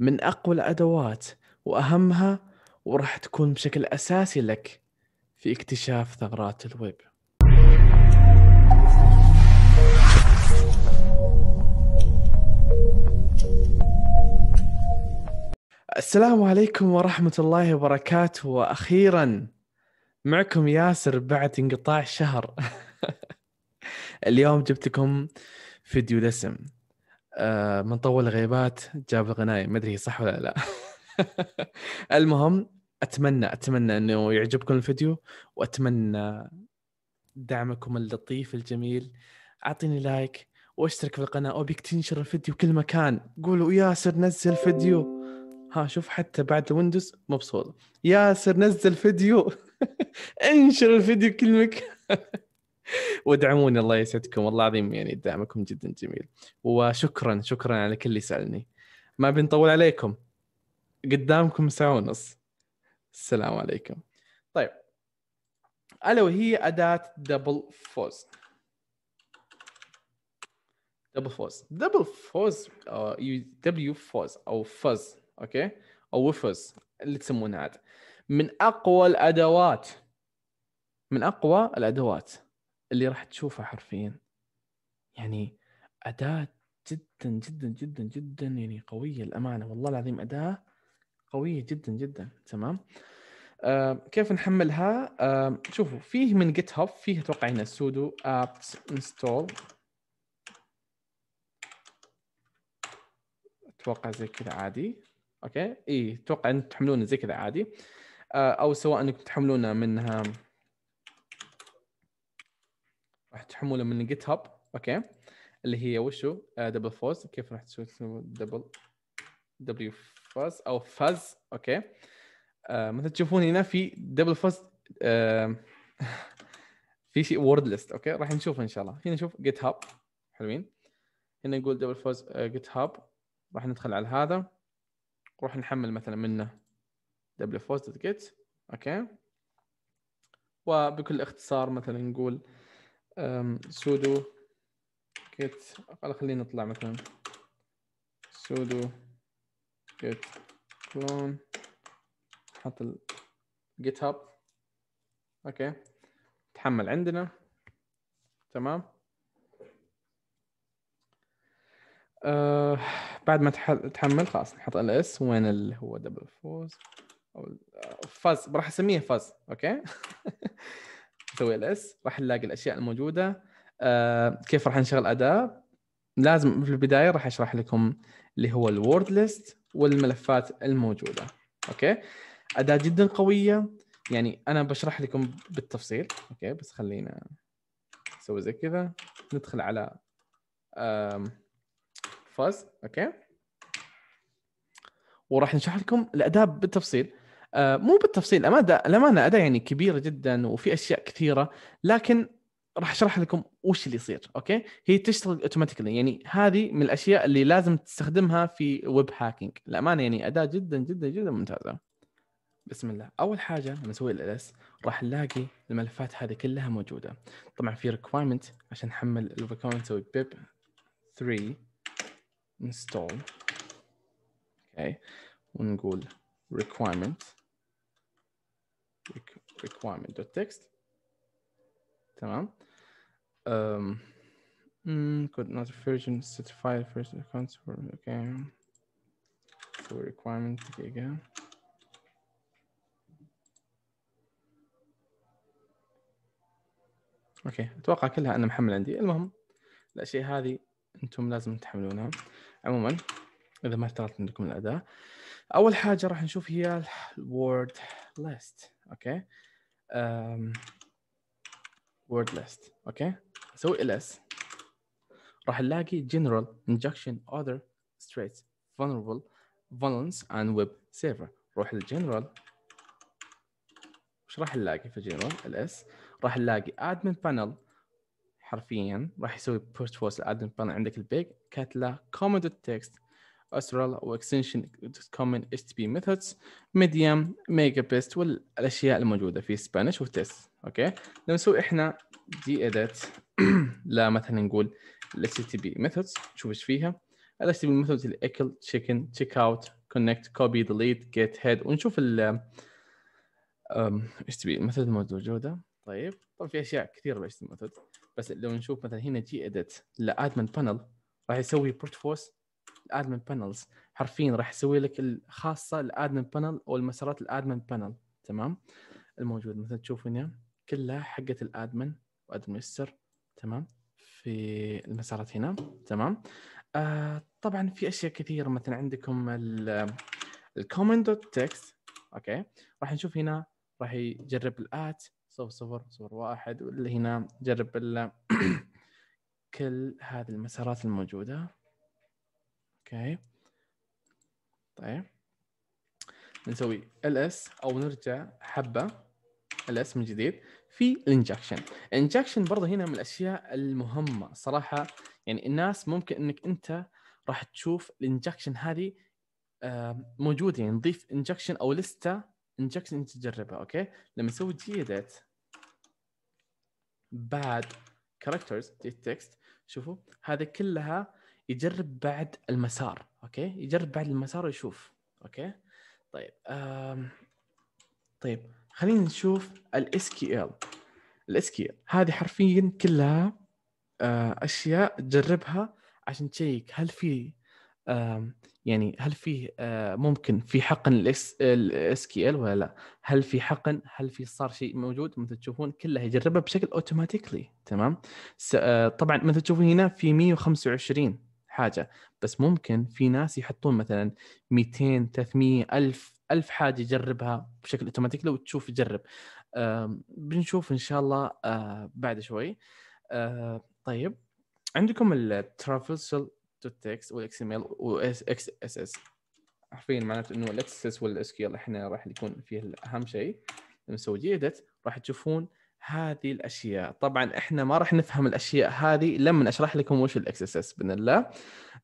من اقوى الادوات واهمها وراح تكون بشكل اساسي لك في اكتشاف ثغرات الويب. السلام عليكم ورحمة الله وبركاته وأخيرا معكم ياسر بعد انقطاع شهر اليوم جبت لكم فيديو دسم آه، من طول غيبات جاب الغنايم ما ادري صح ولا لا المهم اتمنى اتمنى انه يعجبكم الفيديو واتمنى دعمكم اللطيف الجميل اعطيني لايك واشترك في القناه وبيك تنشر الفيديو كل مكان قولوا ياسر نزل فيديو ها شوف حتى بعد ويندوز مبسوط ياسر نزل فيديو انشر الفيديو كل مكان وادعموني الله يسعدكم والله العظيم يعني دعمكم جدا جميل وشكرا شكرا على كل اللي سالني ما بنطول عليكم قدامكم ساعه ونص السلام عليكم طيب الا وهي اداه دبل فوز دبل فوز دبل فوز دبليو فوز او فز اوكي او وفوز اللي تسمونها عاد من اقوى الادوات من اقوى الادوات اللي راح تشوفه حرفيا يعني اداه جدا جدا جدا جدا يعني قويه الامانه والله العظيم اداه قويه جدا جدا تمام آه كيف نحملها آه شوفوا فيه من جيت هاب فيه اتوقع هنا sudo apt install اتوقع زي كذا عادي اوكي اي اتوقع ان تحملونه زي كذا عادي آه او سواء انكم تحملونه منها راح تحمله من جيت هاب اوكي اللي هي وشو دبل آه، فوز كيف راح تسوي دبل دبليو فاز او فاز اوكي آه، مثل تشوفون هنا في دبل فاز آه، في شيء وورد ليست اوكي راح نشوفه ان شاء الله هنا نشوف جيت هاب حلوين هنا نقول دبل فوز جيت هاب راح ندخل على هذا راح نحمل مثلا منه دبل فوز دوت جيت اوكي وبكل اختصار مثلا نقول آه سودو كيت خليني نطلع مثلا سودو جيت كلون حط الجيت هاب اوكي تحمل عندنا تمام آه بعد ما تحمل خلاص نحط ال اس وين اللي هو دبل فوز او آه، فاز راح اسميه فاز اوكي تسوي الاس راح نلاقي الاشياء الموجوده آه كيف راح نشغل اداه لازم في البدايه راح اشرح لكم اللي هو الوورد ليست والملفات الموجوده اوكي اداه جدا قويه يعني انا بشرح لكم بالتفصيل اوكي بس خلينا نسوي زي كذا ندخل على فاز اوكي وراح نشرح لكم الاداه بالتفصيل آه، مو بالتفصيل الامانه اداء يعني كبيره جدا وفي اشياء كثيره لكن راح اشرح لكم وش اللي يصير اوكي هي تشتغل اوتوماتيكلي يعني هذه من الاشياء اللي لازم تستخدمها في ويب هاكينج الامانه يعني اداه جدا جدا جدا ممتازه بسم الله اول حاجه لما اسوي ال اس راح نلاقي الملفات هذه كلها موجوده طبعا في ريكويرمنت عشان نحمل الريكويرمنت نسوي بيب 3 انستول اوكي ونقول requirement requirement.txt تمام um, hmm, could not version certify first accounts for okay so requirement okay again اوكي اتوقع كلها انا محمل عندي المهم الاشياء هذه انتم لازم تحملونها عموما اذا ما اشتغلت عندكم الاداه اول حاجه راح نشوف هي الورد ليست اوكي وورد ليست اوكي اسوي ls راح نلاقي general injection other straits vulnerable valence and web server روح للجنرال وش راح نلاقي في الجنرال ls راح نلاقي admin panel حرفيا راح يسوي بيرش force admin panel عندك البيج كاتلا كومنت تكست استرال واكستنشن تي HTTP methods ميديم ميجا بيست والاشياء الموجوده في سبانش وتست اوكي لما نسوي احنا دي اديت لمثلا نقول ال بي ميثودز نشوف ايش فيها ال HTTP اللي الاكل تشيكن تشيك اوت كونكت كوبي ديليت جيت هيد ونشوف ال بي methods موجوده طيب طبعا في اشياء كثيره بال HTTP بس لو نشوف مثلا هنا جي اديت لادمن بانل راح يسوي بورت فورس الادمن بانلز حرفيا راح يسوي لك الخاصه الادمن بانل او المسارات الادمن بانل تمام الموجود مثل تشوف هنا كلها حقه الادمن وادمنستر تمام في المسارات هنا تمام آه طبعا في اشياء كثيره مثلا عندكم الكومنت دوت تكست اوكي راح نشوف هنا راح يجرب الات صفر صفر صفر واحد واللي هنا جرب كل هذه المسارات الموجوده اوكي طيب نسوي ال اس او نرجع حبه ال اس من جديد في الانجكشن الانجكشن برضه هنا من الاشياء المهمه صراحه يعني الناس ممكن انك انت راح تشوف الانجكشن هذه آه، موجوده يعني نضيف انجكشن او لسته انجكشن انت تجربها اوكي لما نسوي جي اديت بعد كاركترز دي تكست شوفوا هذه كلها يجرب بعد المسار اوكي يجرب بعد المسار ويشوف اوكي طيب آم... طيب خلينا نشوف الاس كي ال الاس كي هذه حرفيا كلها آه، اشياء تجربها عشان تشيك هل في يعني هل في آه، ممكن في حقن الاس كي ال ولا لا هل في حقن هل في صار شيء موجود مثل تشوفون كلها يجربها بشكل اوتوماتيكلي تمام آه، طبعا مثل تشوفون هنا في 125 حاجه بس ممكن في ناس يحطون مثلا 200 300 ألف ألف حاجه يجربها بشكل اوتوماتيك لو تشوف يجرب بنشوف ان شاء الله آه، بعد شوي آه، طيب عندكم الترافيسل تو تكست والاكس ام ال والاكس اس اس حرفيا معناته انه الاكس اس والاس كيو احنا راح يكون فيه اهم شيء لما نسوي جيدت راح تشوفون هذه الاشياء طبعا احنا ما راح نفهم الاشياء هذه لما اشرح لكم وش الاكس اس اس باذن الله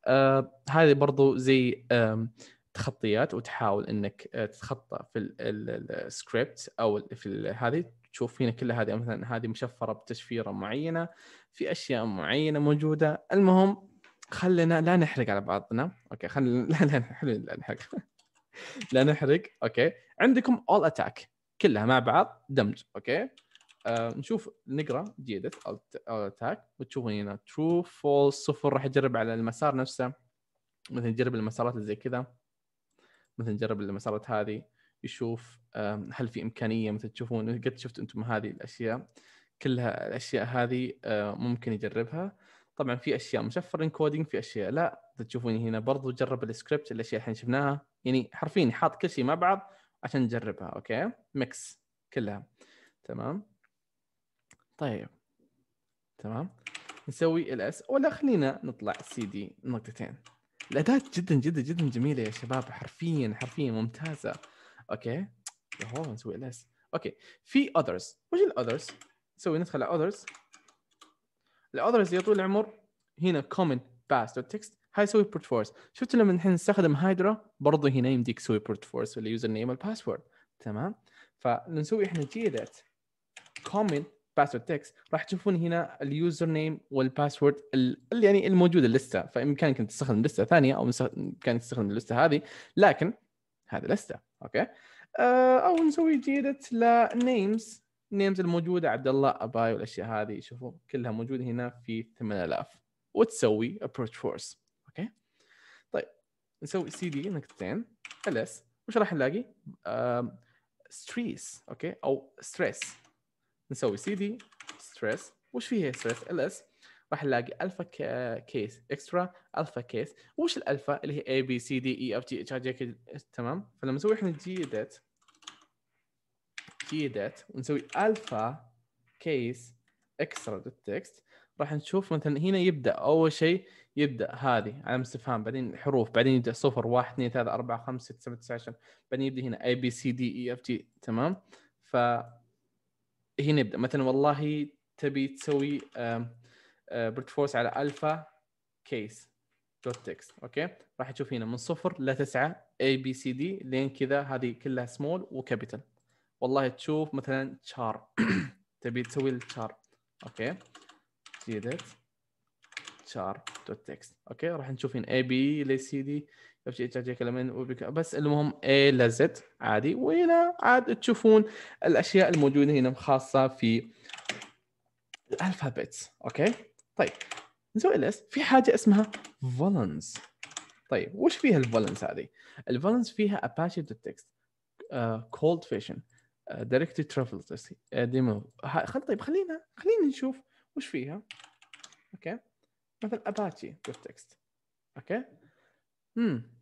آه هذه برضو زي آه تخطيات وتحاول انك آه تتخطى في السكريبت او في هذه تشوف هنا كل هذه مثلا هذه مشفره بتشفيره معينه في اشياء معينه موجوده المهم خلينا لا نحرق على بعضنا اوكي خلينا لا, لا نحرق لا نحرق لا نحرق اوكي عندكم اول اتاك كلها مع بعض دمج اوكي آه، نشوف نقرا جيدة تاك وتشوفون هنا ترو فولس صفر راح اجرب على المسار نفسه مثلا نجرب المسارات زي كذا مثلا نجرب المسارات هذه يشوف هل في امكانيه مثل تشوفون قد شفت انتم هذه الاشياء كلها الاشياء هذه آه، ممكن يجربها طبعا في اشياء مشفر انكودينج في اشياء لا تشوفون هنا برضو جرب السكريبت الاشياء الحين شفناها يعني حرفيا حاط كل شيء مع بعض عشان نجربها اوكي ميكس كلها تمام طيب تمام نسوي الاس ولا خلينا نطلع سي دي نقطتين الاداة جدا جدا جدا جميلة يا شباب حرفيا حرفيا ممتازة اوكي يهو نسوي الاس اوكي في اذرز وش الاذرز؟ نسوي ندخل على اذرز الاذرز يا طول العمر هنا دوت تكست هاي سوي بورت فورس شفت لما الحين نستخدم هايدرا برضه هنا يمديك تسوي بورت فورس اليوزر نيم والباسورد تمام فنسوي احنا جي دات كومن باسورد تكست راح تشوفون هنا اليوزر نيم والباسورد اللي يعني الموجوده لسته فامكانك انك تستخدم لسته ثانيه او بامكانك تستخدم اللسته هذه لكن هذا لسته اوكي آه، او نسوي جيره لنيمز نيمز الموجوده عبد الله اباي والاشياء هذه شوفوا كلها موجوده هنا في 8000 وتسوي ابروتش فورس اوكي طيب نسوي سي دي نقطتين ls وش راح نلاقي؟ ستريس اوكي او ستريس نسوي سي دي ستريس وش فيها ستريس ال اس راح نلاقي الفا كيس اكسترا الفا كيس وش الالفا اللي هي اي بي سي دي اي اف جي اتش ار جي تمام فلما نسوي احنا جي ديت جي ديت ونسوي الفا كيس اكسترا دوت تكست راح نشوف مثلا هنا يبدا اول شيء يبدا هذه علامه استفهام بعدين حروف بعدين يبدا صفر 1 2 3 4 5 6 7 9 10 بعدين يبدا هنا اي بي سي دي اي اف جي تمام ف هنا نبدا مثلا والله تبي تسوي بريت فورس آه، على الفا كيس دوت تكست اوكي راح تشوف هنا من صفر ل 9 اي بي سي دي لين كذا هذه كلها سمول وكابيتال والله تشوف مثلا تشار تبي تسوي التشار اوكي جيدت تشار دوت تكست اوكي راح نشوف هنا اي بي لسي دي في إيه، بس المهم A لزت عادي وهنا عاد تشوفون الاشياء الموجوده هنا خاصه في الالفابت اوكي طيب نسوي الاس في حاجه اسمها فولنز طيب وش فيها الفولنز هذه الفولنز فيها اباشي دوت تكست كولد فيشن دايركت ترافل ديمو خل طيب خلينا خلينا نشوف وش فيها اوكي مثلا اباشي دوت تكست اوكي امم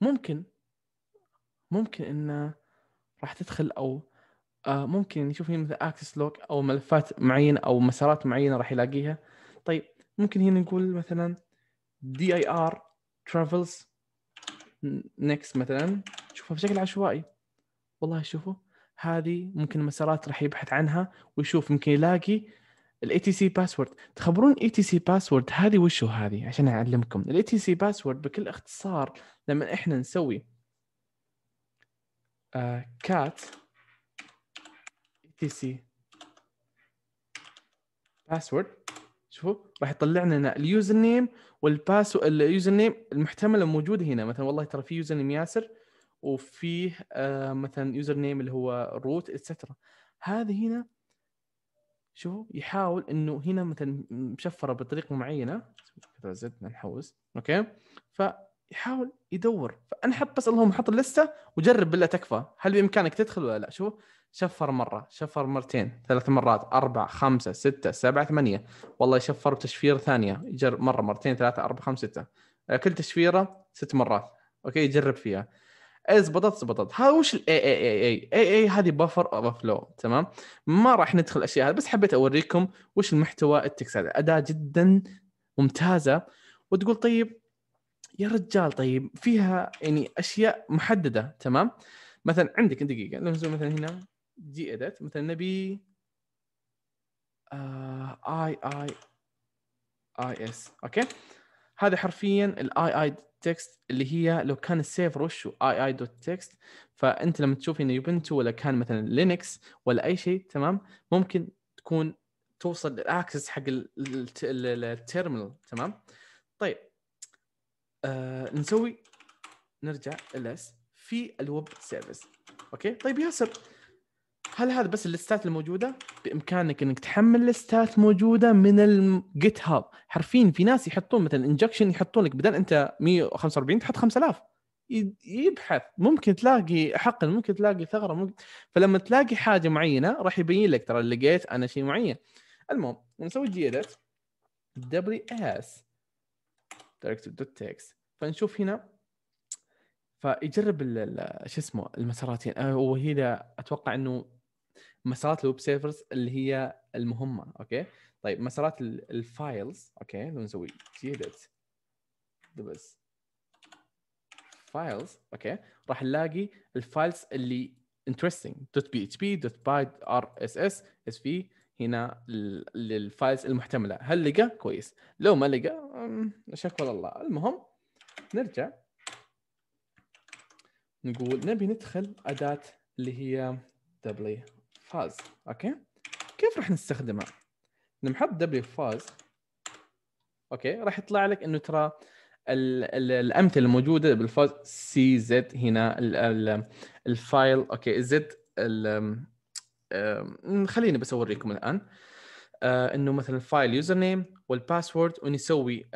ممكن ممكن انه راح تدخل او آه، ممكن يشوف هنا مثل اكسس لوك او ملفات معينه او مسارات معينه راح يلاقيها طيب ممكن هنا نقول مثلا دي اي ار ترافلز نيكست مثلا شوفها بشكل عشوائي والله شوفوا هذه ممكن مسارات راح يبحث عنها ويشوف ممكن يلاقي الاي تي سي باسورد تخبرون اي تي سي باسورد هذه وشو هذه عشان اعلمكم الاي تي سي باسورد بكل اختصار لما احنا نسوي كات اي تي سي باسورد شوفوا راح يطلع لنا اليوزر نيم والباس اليوزر نيم المحتمل الموجود هنا مثلا والله ترى في يوزر نيم ياسر وفيه آه، مثلا يوزر نيم اللي هو روت اتسترا هذه هنا شوفوا يحاول انه هنا مثلا مشفره بطريقه معينه كذا زدنا نحوس اوكي فيحاول يدور فانا بس اللهم حط اللسته وجرب بالله تكفى هل بامكانك تدخل ولا لا شوف شفر مره شفر مرتين ثلاث مرات اربع خمسه سته سبعه ثمانيه والله شفر بتشفير ثانيه يجرب مره مرتين ثلاثه اربعه خمسه سته آه، كل تشفيره ست مرات اوكي يجرب فيها زبطت زبطت ها وش الاي اي اي اي اي اي هذه بفر فلو تمام ما راح ندخل الاشياء هذه بس حبيت اوريكم وش المحتوى التكس هذا اداه جدا ممتازه وتقول طيب يا رجال طيب فيها يعني اشياء محدده تمام مثلا عندك دقيقه نزول مثلا هنا جي ادت مثلا نبي اي اي اي اس اوكي هذا حرفيا الاي اي تكست اللي هي لو كان السيفر وشو اي اي دوت تكست فانت لما تشوف انه يوبنتو ولا كان مثلا لينكس ولا اي شيء تمام ممكن تكون توصل الاكسس حق التيرمينال تمام طيب آه نسوي نرجع الاس في الويب سيرفيس اوكي طيب ياسر هل هذا بس الليستات الموجوده؟ بامكانك انك تحمل لستات موجوده من الجيت هاب، حرفيا في ناس يحطون مثلا انجكشن يحطون لك بدل انت 145 تحط 5000 يبحث ممكن تلاقي حقل ممكن تلاقي ثغره ممكن فلما تلاقي حاجه معينه راح يبين لك ترى لقيت انا شيء معين. المهم نسوي جيدت دبلي اس directive دوت text فنشوف هنا فيجرب شو اسمه المساراتين يعني، وهي اتوقع انه مسارات الويب سيرفرز اللي هي المهمه اوكي طيب مسارات الفايلز اوكي لو نسوي جيدت دبس فايلز اوكي راح نلاقي الفايلز اللي interesting اس اس في هنا للفايلز المحتمله هل لقى كويس لو ما لقى شك الله المهم نرجع نقول نبي ندخل اداه اللي هي w فاز اوكي كيف راح نستخدمها؟ لما نحط دبليو فاز اوكي راح يطلع لك انه ترى الامثله الموجوده بالفاز سي زد هنا الفايل اوكي زد خليني بس اوريكم الان آه، انه مثلا فايل يوزر نيم والباسورد ونسوي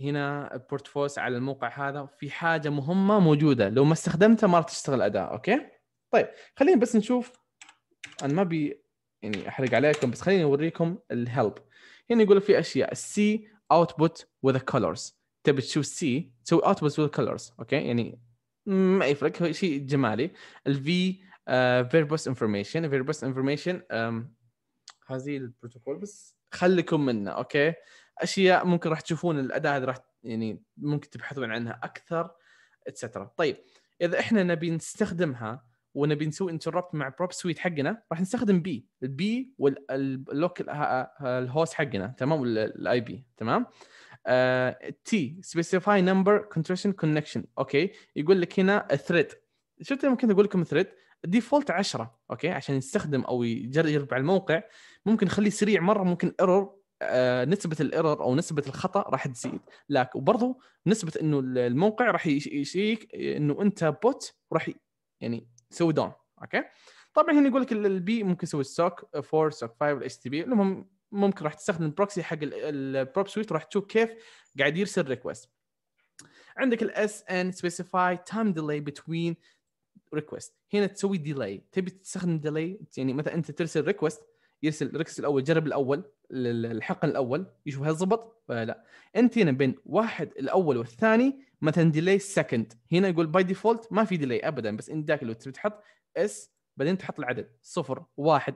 هنا بورتفوس على الموقع هذا في حاجه مهمه موجوده لو ما استخدمتها ما راح تشتغل اداه اوكي طيب خلينا بس نشوف انا ما بي يعني احرق عليكم بس خليني اوريكم الهلب هنا يقول في اشياء السي اوتبوت وذ كولرز تبي تشوف سي تسوي اوتبوت وذ كولرز اوكي يعني ما يفرق هو شيء جمالي الفي فيربوس انفورميشن فيربوس انفورميشن هذه البروتوكول بس خليكم منه اوكي اشياء ممكن راح تشوفون الاداه هذه راح يعني ممكن تبحثون عنها اكثر اتسترا طيب اذا احنا نبي نستخدمها ونبي نسوي انتربت مع بروب سويت حقنا راح نستخدم بي البي واللوك الهوست حقنا تمام الاي بي تمام تي سبيسيفاي نمبر كونتريشن كونكشن اوكي يقول لك هنا ثريد شفت لما كنت اقول لكم ثريد الديفولت 10 اوكي عشان يستخدم او يجرب على الموقع ممكن نخليه سريع مره ممكن ايرور آه نسبه الايرور او نسبه الخطا راح تزيد لكن وبرضه نسبه انه الموقع راح يشيك انه انت بوت راح يعني سوي دون اوكي طبعا هنا يقول لك البي ممكن تسوي السوك 4 سوك 5 الاتش تي بي المهم ممكن راح تستخدم البروكسي حق البروب سويت راح تشوف كيف قاعد يرسل ريكوست عندك الاس ان سبيسيفاي تايم ديلي بتوين ريكوست هنا تسوي ديلي تبي تستخدم ديلي يعني مثلا انت ترسل ريكوست يرسل ركس الاول جرب الاول الحقن الاول يشوف هل زبط ولا لا انت هنا بين واحد الاول والثاني مثلا ديلي سكند هنا يقول باي ديفولت ما في ديلي ابدا بس انت ذاك لو تبي تحط اس بعدين تحط العدد صفر واحد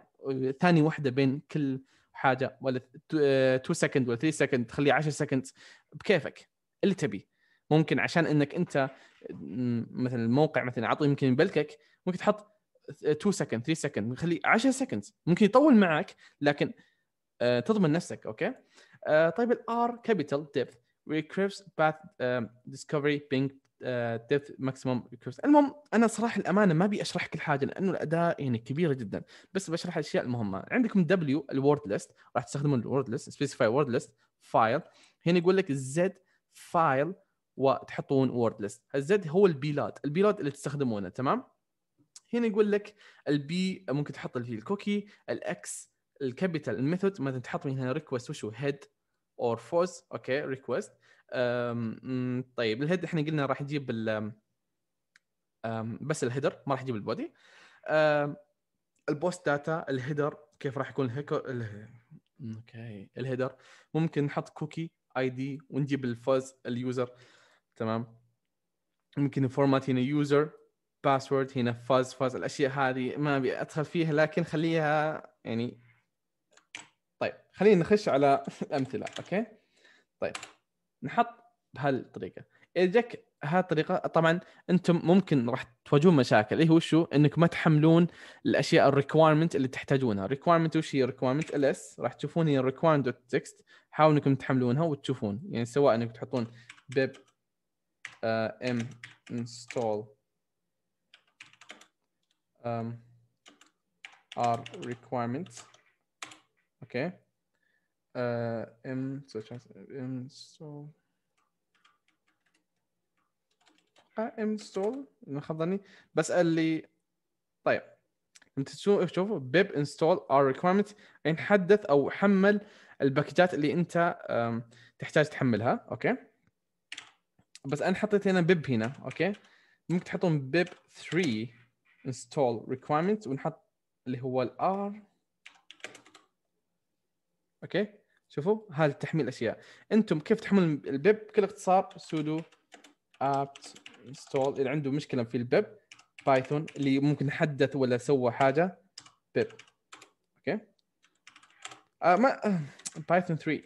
ثاني واحده بين كل حاجه ولا 2 سكند آه، ولا 3 سكند تخليه 10 سكند بكيفك اللي تبيه ممكن عشان انك انت مثلا الموقع مثلا عطوه يمكن يبلكك ممكن تحط 2 سكند 3 سكند نخليه 10 سكند ممكن يطول معك لكن uh, تضمن نفسك اوكي uh, طيب الار كابيتال ديبث ريكريبس باث ديسكفري بينج ديبث ماكسيموم ريكريبس المهم انا صراحه الامانه ما ابي اشرح كل حاجه لانه الاداء يعني كبيره جدا بس بشرح الاشياء المهمه عندكم دبليو الورد ليست راح تستخدمون الورد ليست سبيسيفاي وورد ليست فايل هنا يقول لك الزد فايل وتحطون وورد ليست الزد هو البيلاد البيلاد اللي تستخدمونه تمام هنا يقول لك البي ممكن تحط فيه الكوكي الاكس الكابيتال الميثود مثلا تحط من هنا ريكوست وشو هيد اور فوز اوكي ريكوست طيب الهيد احنا قلنا راح يجيب بس الهيدر ما راح يجيب البودي البوست داتا الهيدر كيف راح يكون الهيكر اوكي الهيدر ممكن نحط كوكي اي دي ونجيب الفوز اليوزر تمام ممكن الفورمات هنا يوزر باسورد هنا فاز فاز الاشياء هذه ما ابي ادخل فيها لكن خليها يعني طيب خلينا نخش على الامثله اوكي طيب نحط بهالطريقه اذا جاك هالطريقه طبعا انتم ممكن راح تواجهون مشاكل اللي هو شو انكم ما تحملون الاشياء الريكوايرمنت اللي تحتاجونها ريكوايرمنت وش هي ريكوايرمنت ال اس راح تشوفون هي الريكوايرمنت دوت تكست حاولوا انكم تحملونها وتشوفون يعني سواء انكم تحطون بيب ام آه، انستول install um, our requirements. Okay. Uh, M such as so. install. آه، install خضني بس قال لي طيب انت انتوا شوف بيب انستول ار ريكوايرمنت نحدث او حمل الباكجات اللي انت تحتاج تحملها اوكي بس انا حطيت هنا بيب هنا اوكي ممكن تحطون بيب 3 install requirement ونحط اللي هو R اوكي شوفوا هذا تحميل اشياء انتم كيف تحمل البيب بكل اختصار sudo apt install اللي عنده مشكله في البيب بايثون اللي ممكن حدث ولا سوى حاجه بيب اوكي آه ما بايثون آه، 3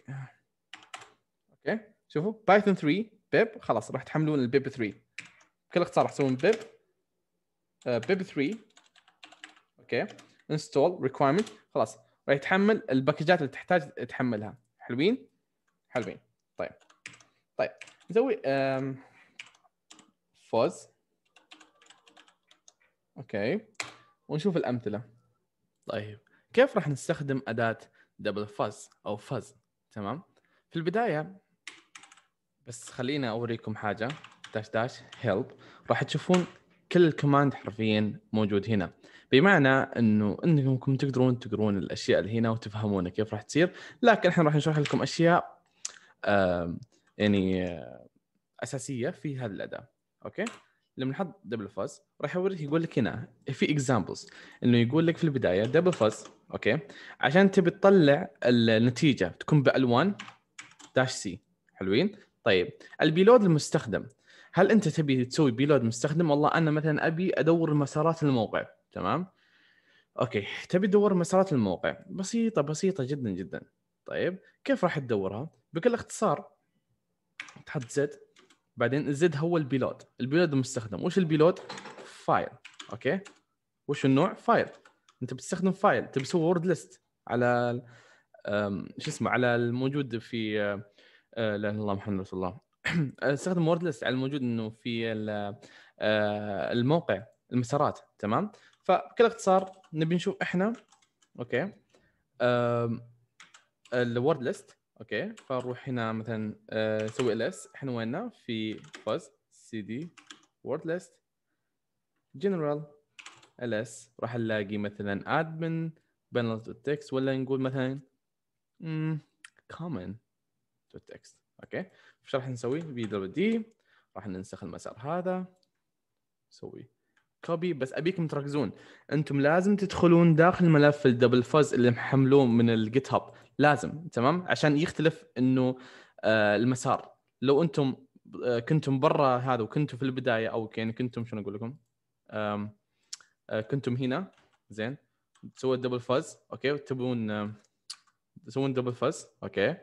اوكي شوفوا بايثون 3 بيب خلاص راح تحملون البيب 3 بكل اختصار راح تسوون بيب آه، بيب 3 اوكي انستول ريكويرمنت خلاص راح يتحمل الباكجات اللي تحتاج تحملها حلوين حلوين طيب طيب نسوي فوز اوكي ونشوف الامثله طيب كيف راح نستخدم اداه دبل فاز او فاز تمام في البدايه بس خلينا اوريكم حاجه داش داش هيلب راح تشوفون كل الكوماند حرفيا موجود هنا بمعنى انه انكم تقدرون تقرون الاشياء اللي هنا وتفهمون كيف راح تصير لكن احنا راح نشرح لكم اشياء يعني آه، اساسيه في هذا الاداه اوكي لما نحط دبل فاز راح يوريك يقول لك هنا في اكزامبلز انه يقول لك في البدايه دبل فاز اوكي عشان تبي تطلع النتيجه تكون بالوان داش سي حلوين طيب البيلود المستخدم هل انت تبي تسوي بيلود مستخدم والله انا مثلا ابي ادور مسارات الموقع تمام اوكي تبي تدور مسارات الموقع بسيطه بسيطه جدا جدا طيب كيف راح تدورها بكل اختصار تحط زد بعدين الزد هو البيلود البيلود المستخدم وش البيلود فايل اوكي وش النوع فايل انت بتستخدم فايل تبي تسوي وورد ليست على شو اسمه على الموجود في آه، آه، لا اله الا الله محمد رسول الله استخدم ووردلس على الموجود انه في آه، الموقع المسارات تمام فبكل اختصار نبي نشوف احنا اوكي الورد ليست اوكي فنروح هنا مثلا آه، نسوي ال اس احنا ويننا في فاز سي دي وورد ليست جنرال ال اس راح نلاقي مثلا ادمن بانل دوت تكست ولا نقول مثلا كومن دوت تكست اوكي ايش راح نسوي؟ بي ضرب دي راح ننسخ المسار هذا نسوي كوبي بس ابيكم تركزون انتم لازم تدخلون داخل ملف الدبل فاز اللي محملوه من الجيت هاب لازم تمام عشان يختلف انه آه المسار لو انتم آه كنتم برا هذا وكنتم في البدايه او يعني كنتم شنو اقول لكم آه كنتم هنا زين تسوي الدبل فاز اوكي وتبون تسوون دبل فاز اوكي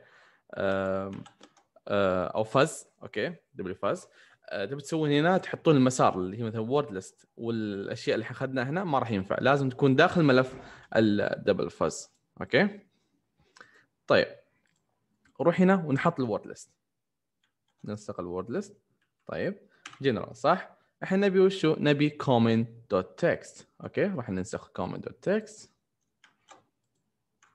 آه، او فاز اوكي دبليو فاز آه، تبي تسوون هنا تحطون المسار اللي هي مثلا وورد ليست والاشياء اللي اخذناها هنا ما راح ينفع لازم تكون داخل ملف الدبل فاز اوكي طيب نروح هنا ونحط الوورد ليست ننسق الوورد ليست طيب جنرال صح احنا نبي وشو نبي كومن دوت تكست اوكي راح ننسخ كومن دوت تكست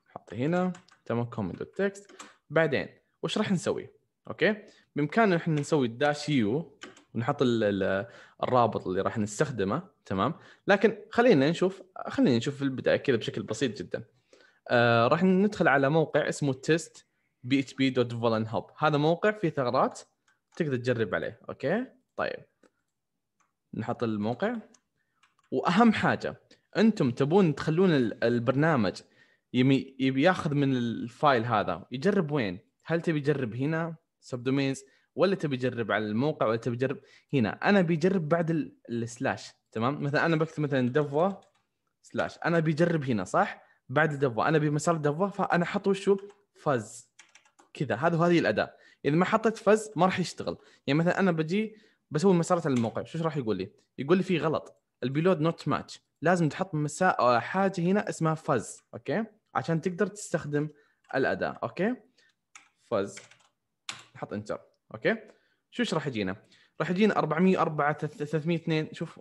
نحطه هنا تمام كومن دوت تكست بعدين وش راح نسوي اوكي بامكاننا احنا نسوي داش يو ونحط الـ الـ الرابط اللي راح نستخدمه تمام لكن خلينا نشوف خلينا نشوف في البدايه كذا بشكل بسيط جدا آه راح ندخل على موقع اسمه تيست بي اتش بي دوت فولن هاب هذا موقع فيه ثغرات تقدر تجرب عليه اوكي طيب نحط الموقع واهم حاجه انتم تبون تخلون البرنامج يبي ياخذ من الفايل هذا يجرب وين هل تبي يجرب هنا سب دومينز ولا تبي تجرب على الموقع ولا تبي تجرب هنا انا بجرب بعد السلاش تمام مثلا انا بكتب مثلا دفه سلاش انا بجرب هنا صح بعد دفه انا بمسار دفوة فانا احط وشو فز كذا هذا هذه الاداه اذا ما حطيت فز ما راح يشتغل يعني مثلا انا بجي بسوي مسارات على الموقع شو راح يقول لي يقول لي في غلط البيلود نوت ماتش لازم تحط مساء آه، حاجه هنا اسمها فز اوكي عشان تقدر تستخدم الاداه اوكي فز حط انتر اوكي شو ايش راح يجينا؟ راح يجينا 404 302 شوف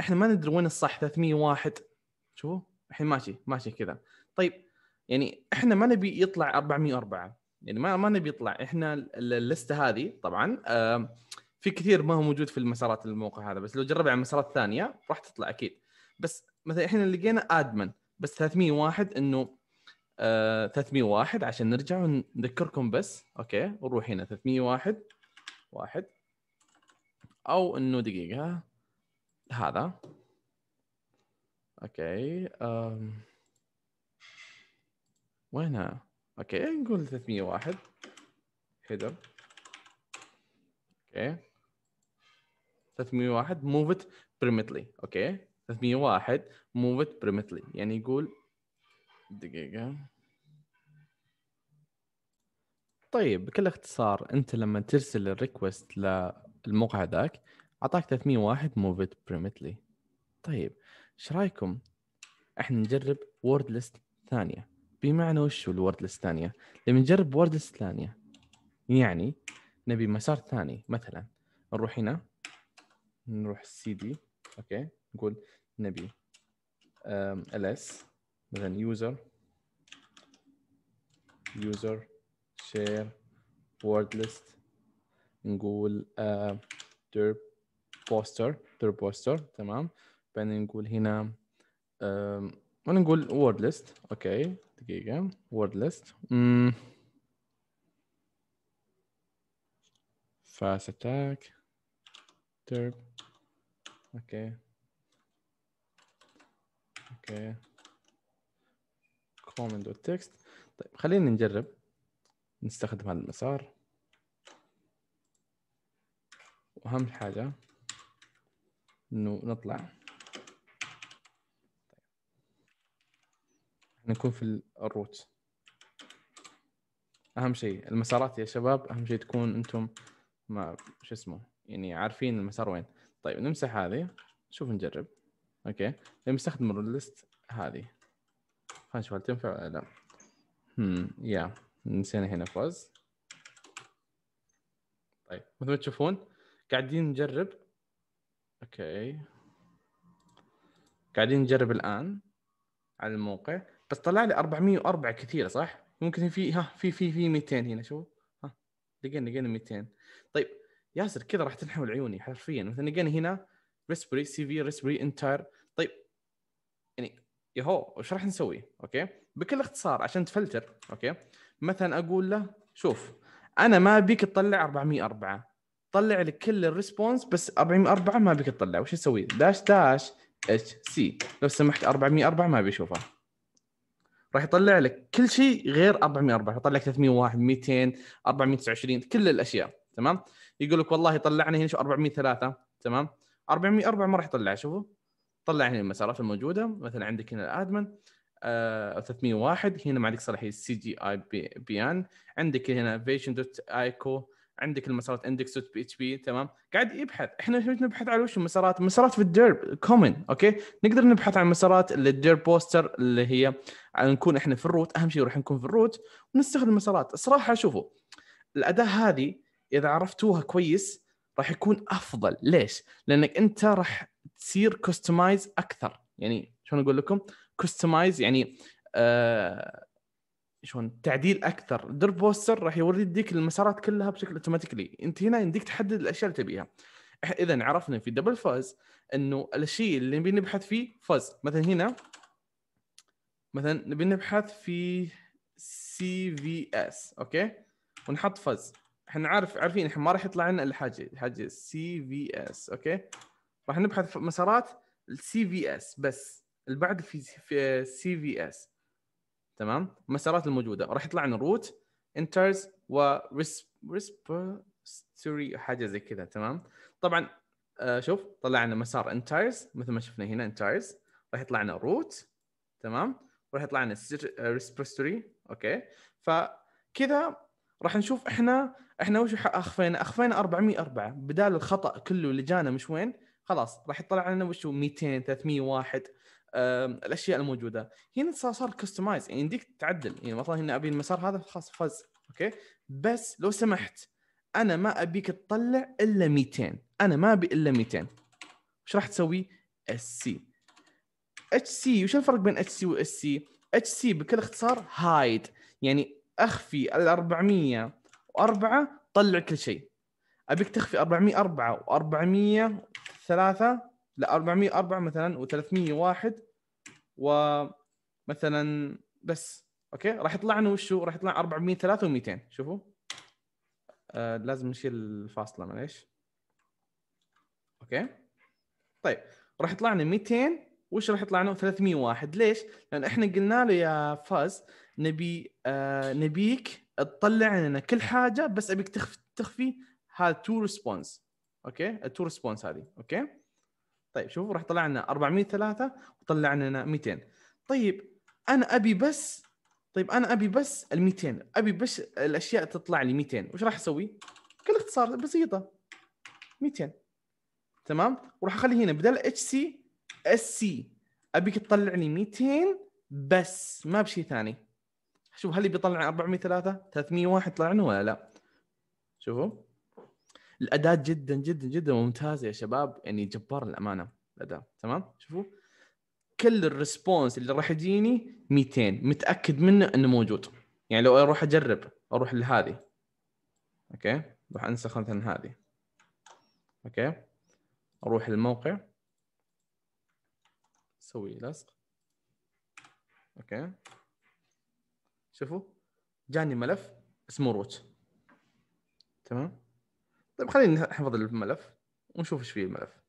احنا ما ندري وين الصح 301 شوفوا الحين ماشي ماشي كذا طيب يعني احنا ما نبي يطلع 404 يعني ما ما نبي يطلع احنا اللسته هذه طبعا في كثير ما هو موجود في المسارات الموقع هذا بس لو جربها على مسارات ثانيه راح تطلع اكيد بس مثلا احنا لقينا ادمن بس 301 انه آه 301 عشان نرجع ونذكركم بس اوكي نروح هنا 301 واحد او انه دقيقه هذا اوكي أم. وينها اوكي نقول 301 هيدر اوكي 301 move it اوكي 301 move it يعني يقول دقيقة طيب بكل اختصار انت لما ترسل الريكوست للموقع ذاك اعطاك 301 موف ات بريمتلي طيب ايش رايكم احنا نجرب وورد ليست ثانيه بمعنى وش الوورد ليست ثانيه لما نجرب وورد ليست ثانيه يعني نبي مسار ثاني مثلا نروح هنا نروح السي دي اوكي نقول نبي ال اس مثلا يوزر يوزر شير وورد ليست نقول درب بوستر درب بوستر تمام بعدين نقول هنا ونقول وورد ليست اوكي دقيقة وورد ليست فاست اتاك درب اوكي اوكي comment.txt طيب خلينا نجرب نستخدم هذا المسار واهم حاجه انه نطلع طيب، نكون في الروت اهم شيء المسارات يا شباب اهم شيء تكون انتم ما شو اسمه يعني عارفين المسار وين طيب نمسح هذه شوف نجرب اوكي نستخدم الليست هذه خلينا نشوف هل تنفع ولا لا يا نسينا هنا فوز طيب مثل ما تشوفون قاعدين نجرب اوكي قاعدين نجرب الان على الموقع بس طلع لي 404 كثيره صح؟ ممكن في ها في في في 200 هنا شوف ها لقينا لقينا 200 طيب ياسر كذا راح تنحول عيوني حرفيا مثلا لقينا هنا ريسبري سي في ريسبري انتاير طيب يعني يهو وش راح نسوي اوكي بكل اختصار عشان تفلتر اوكي مثلا اقول له شوف انا ما ابيك تطلع 404 طلع لك كل الريسبونس بس 404 ما بيك تطلع وش تسوي داش داش اتش سي لو سمحت 404 ما بيشوفها راح يطلع لك كل شيء غير 404 يطلع لك 301 200 429 كل الاشياء تمام يقول لك والله طلعنا هنا شو 403 تمام 404 ما راح يطلع شوفوا طلع هنا المسارات الموجوده مثلا عندك هنا الادمن آه 301 هنا ما عندك صلاحيه سي جي اي بي ان عندك هنا فيجن دوت ايكو عندك المسارات اندكس دوت بي اتش بي تمام قاعد يبحث احنا نبحث على وش المسارات مسارات في الديرب كومن اوكي نقدر نبحث عن مسارات الديرب بوستر اللي هي نكون احنا في الروت اهم شيء راح نكون في الروت ونستخدم المسارات صراحه شوفوا الاداه هذه اذا عرفتوها كويس راح يكون افضل ليش لانك انت راح تصير كوستمايز اكثر يعني شلون اقول لكم كوستمايز يعني آه شلون تعديل اكثر درب بوستر راح يوريك المسارات كلها بشكل اوتوماتيكلي انت هنا يمديك تحدد الاشياء اللي تبيها اذا عرفنا في دبل فاز انه الشيء اللي نبي نبحث فيه فاز مثلا هنا مثلا نبي نبحث في سي في اس اوكي ونحط فاز احنا عارف عارفين احنا ما راح يطلع لنا الا حاجه حاجه سي في اس اوكي راح نبحث في مسارات السي في اس بس بعد في سي في اس تمام المسارات الموجوده راح يطلع لنا روت انترز وريسبستوري حاجه زي كذا تمام طبعا آه، شوف طلع لنا مسار انترز مثل ما شفنا هنا انترز راح يطلع لنا روت تمام راح يطلع لنا ريسبستوري آه، اوكي فكذا راح نشوف احنا احنا وش اخفينا؟ اخفينا 404 بدال الخطا كله اللي جانا مش وين خلاص راح يطلع لنا وش 200 300 واحد الاشياء الموجوده هنا صار كستمايز يعني يمديك تعدل يعني مثلا هنا ابي المسار هذا خلاص فز اوكي بس لو سمحت انا ما ابيك تطلع الا 200 انا ما ابي الا 200 وش راح تسوي؟ اس سي اتش سي وش الفرق بين اتش سي واس سي؟ اتش سي بكل اختصار هايد يعني اخفي ال 404 طلع كل شيء ابيك تخفي 404 و403 لا 404 مثلا و301 و مثلا بس اوكي راح يطلع لنا وشو راح يطلع 403 و200 شوفوا آه لازم نشيل الفاصله معليش اوكي طيب راح يطلع لنا 200 وش راح يطلع لنا 301 ليش؟ لان احنا قلنا له يا فاز نبي آه نبيك تطلع لنا كل نعم. حاجه بس ابيك تخفي تخفي هذا تو ريسبونس اوكي التو ريسبونس هذه اوكي طيب شوف راح طلع لنا 403 وطلع لنا 200 طيب انا ابي بس طيب انا ابي بس ال 200 ابي بس الاشياء تطلع لي 200 وش راح اسوي؟ كل اختصار بسيطه 200 تمام وراح اخلي هنا بدل اتش سي اس سي ابيك تطلع لي 200 بس ما بشيء ثاني شوف هل بيطلع 403 301 طلعنا ولا لا شوفوا الاداء جدا جدا جدا ممتازه يا شباب يعني جبار الامانه الاداء تمام شوفوا كل الريسبونس اللي راح يجيني 200 متاكد منه انه موجود يعني لو اروح اجرب اروح لهذه اوكي راح انسخ مثلا هذه اوكي اروح للموقع اسوي لصق اوكي شوفوا جاني ملف اسمه روت تمام طيب خلينا نحفظ الملف ونشوف ايش فيه الملف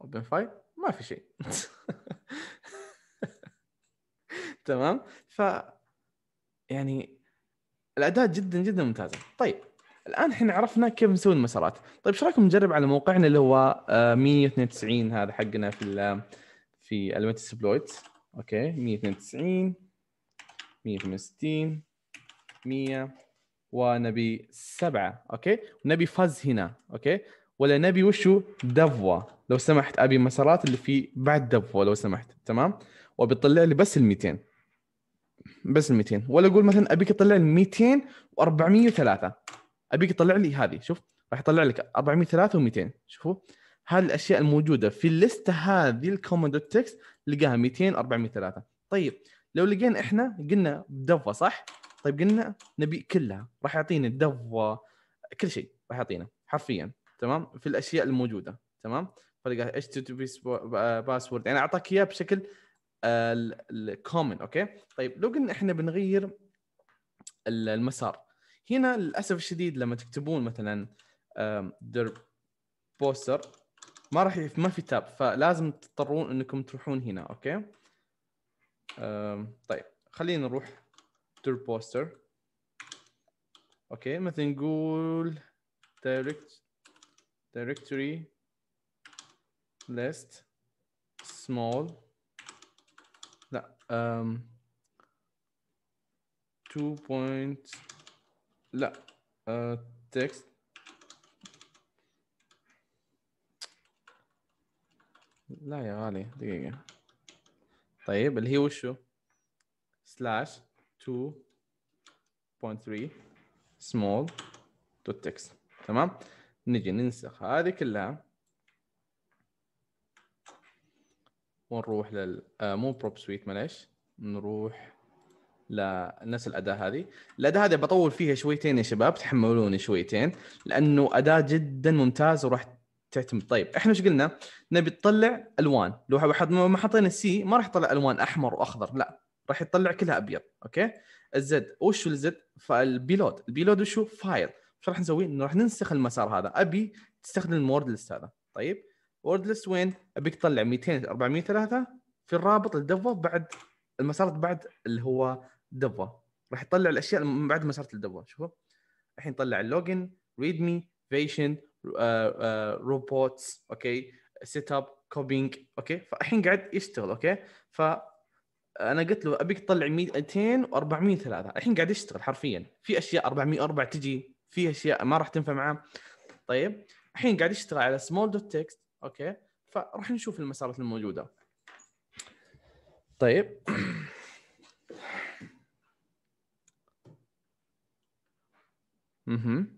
اوبن فايل ما في شيء تمام ف يعني الاداء جدا جدا ممتازه طيب الان احنا عرفنا كيف نسوي المسارات طيب ايش رايكم نجرب على موقعنا اللي هو 192 آه، هذا حقنا في آه، في الميتس اوكي 192 165 100 ونبي سبعة اوكي ونبي فز هنا اوكي ولا نبي وشو دفوة لو سمحت ابي مسارات اللي في بعد دفوة لو سمحت تمام وبيطلع لي بس ال 200 بس ال 200 ولا اقول مثلا ابيك تطلع لي 200 و403 ابيك تطلع لي هذه شوف راح يطلع لك 403 و200 شوفوا هذه الاشياء الموجوده في الليسته هذه الكوماند تكست لقاها 200 403 طيب لو لقينا احنا قلنا دفه صح؟ طيب قلنا نبي كلها راح يعطينا الدفه كل شيء راح يعطينا حرفيا تمام في الاشياء الموجوده تمام فلقى اتش تي تي بي باسورد يعني اعطاك اياه بشكل آه، الكومن اوكي طيب لو قلنا احنا بنغير المسار هنا للاسف الشديد لما تكتبون مثلا در بوستر ما راح ما في تاب فلازم تضطرون انكم تروحون هنا اوكي طيب خلينا نروح تور بوستر اوكي مثلا نقول direct directory list small لا um, 2 point لا uh, text لا يا غالي دقيقة طيب اللي هي وشو؟ سلاش 2.3 سمول دوت تكست تمام؟ نجي ننسخ هذه كلها ونروح لل آه مو بروب سويت معليش نروح لنفس الاداه هذه، الاداه هذه بطول فيها شويتين يا شباب تحملوني شويتين لانه اداه جدا ممتازه وراح تعتمد طيب احنا ايش قلنا؟ نبي تطلع الوان لو واحد ما حطينا السي ما راح يطلع الوان احمر واخضر لا راح يطلع كلها ابيض اوكي الزد وش الزد؟ فالبيلود البيلود وشو؟ فايل شو راح نسوي؟ راح ننسخ المسار هذا ابي تستخدم الورد ليست هذا طيب وورد ليست وين؟ ابيك تطلع 200 400 3 في الرابط الدفه بعد المسار بعد اللي هو دفه راح يطلع الاشياء بعد مسار الدفه شوفوا الحين طلع اللوجن ريدمي فيشن روبوتس اوكي سيت اب كوبينج اوكي فالحين قاعد يشتغل اوكي ف انا قلت له ابيك تطلع 200 و400 ثلاثه الحين قاعد يشتغل حرفيا في اشياء 404 تجي في اشياء ما راح تنفع معاه طيب الحين قاعد يشتغل على سمول دوت تكست اوكي فراح نشوف المسارات الموجوده طيب اها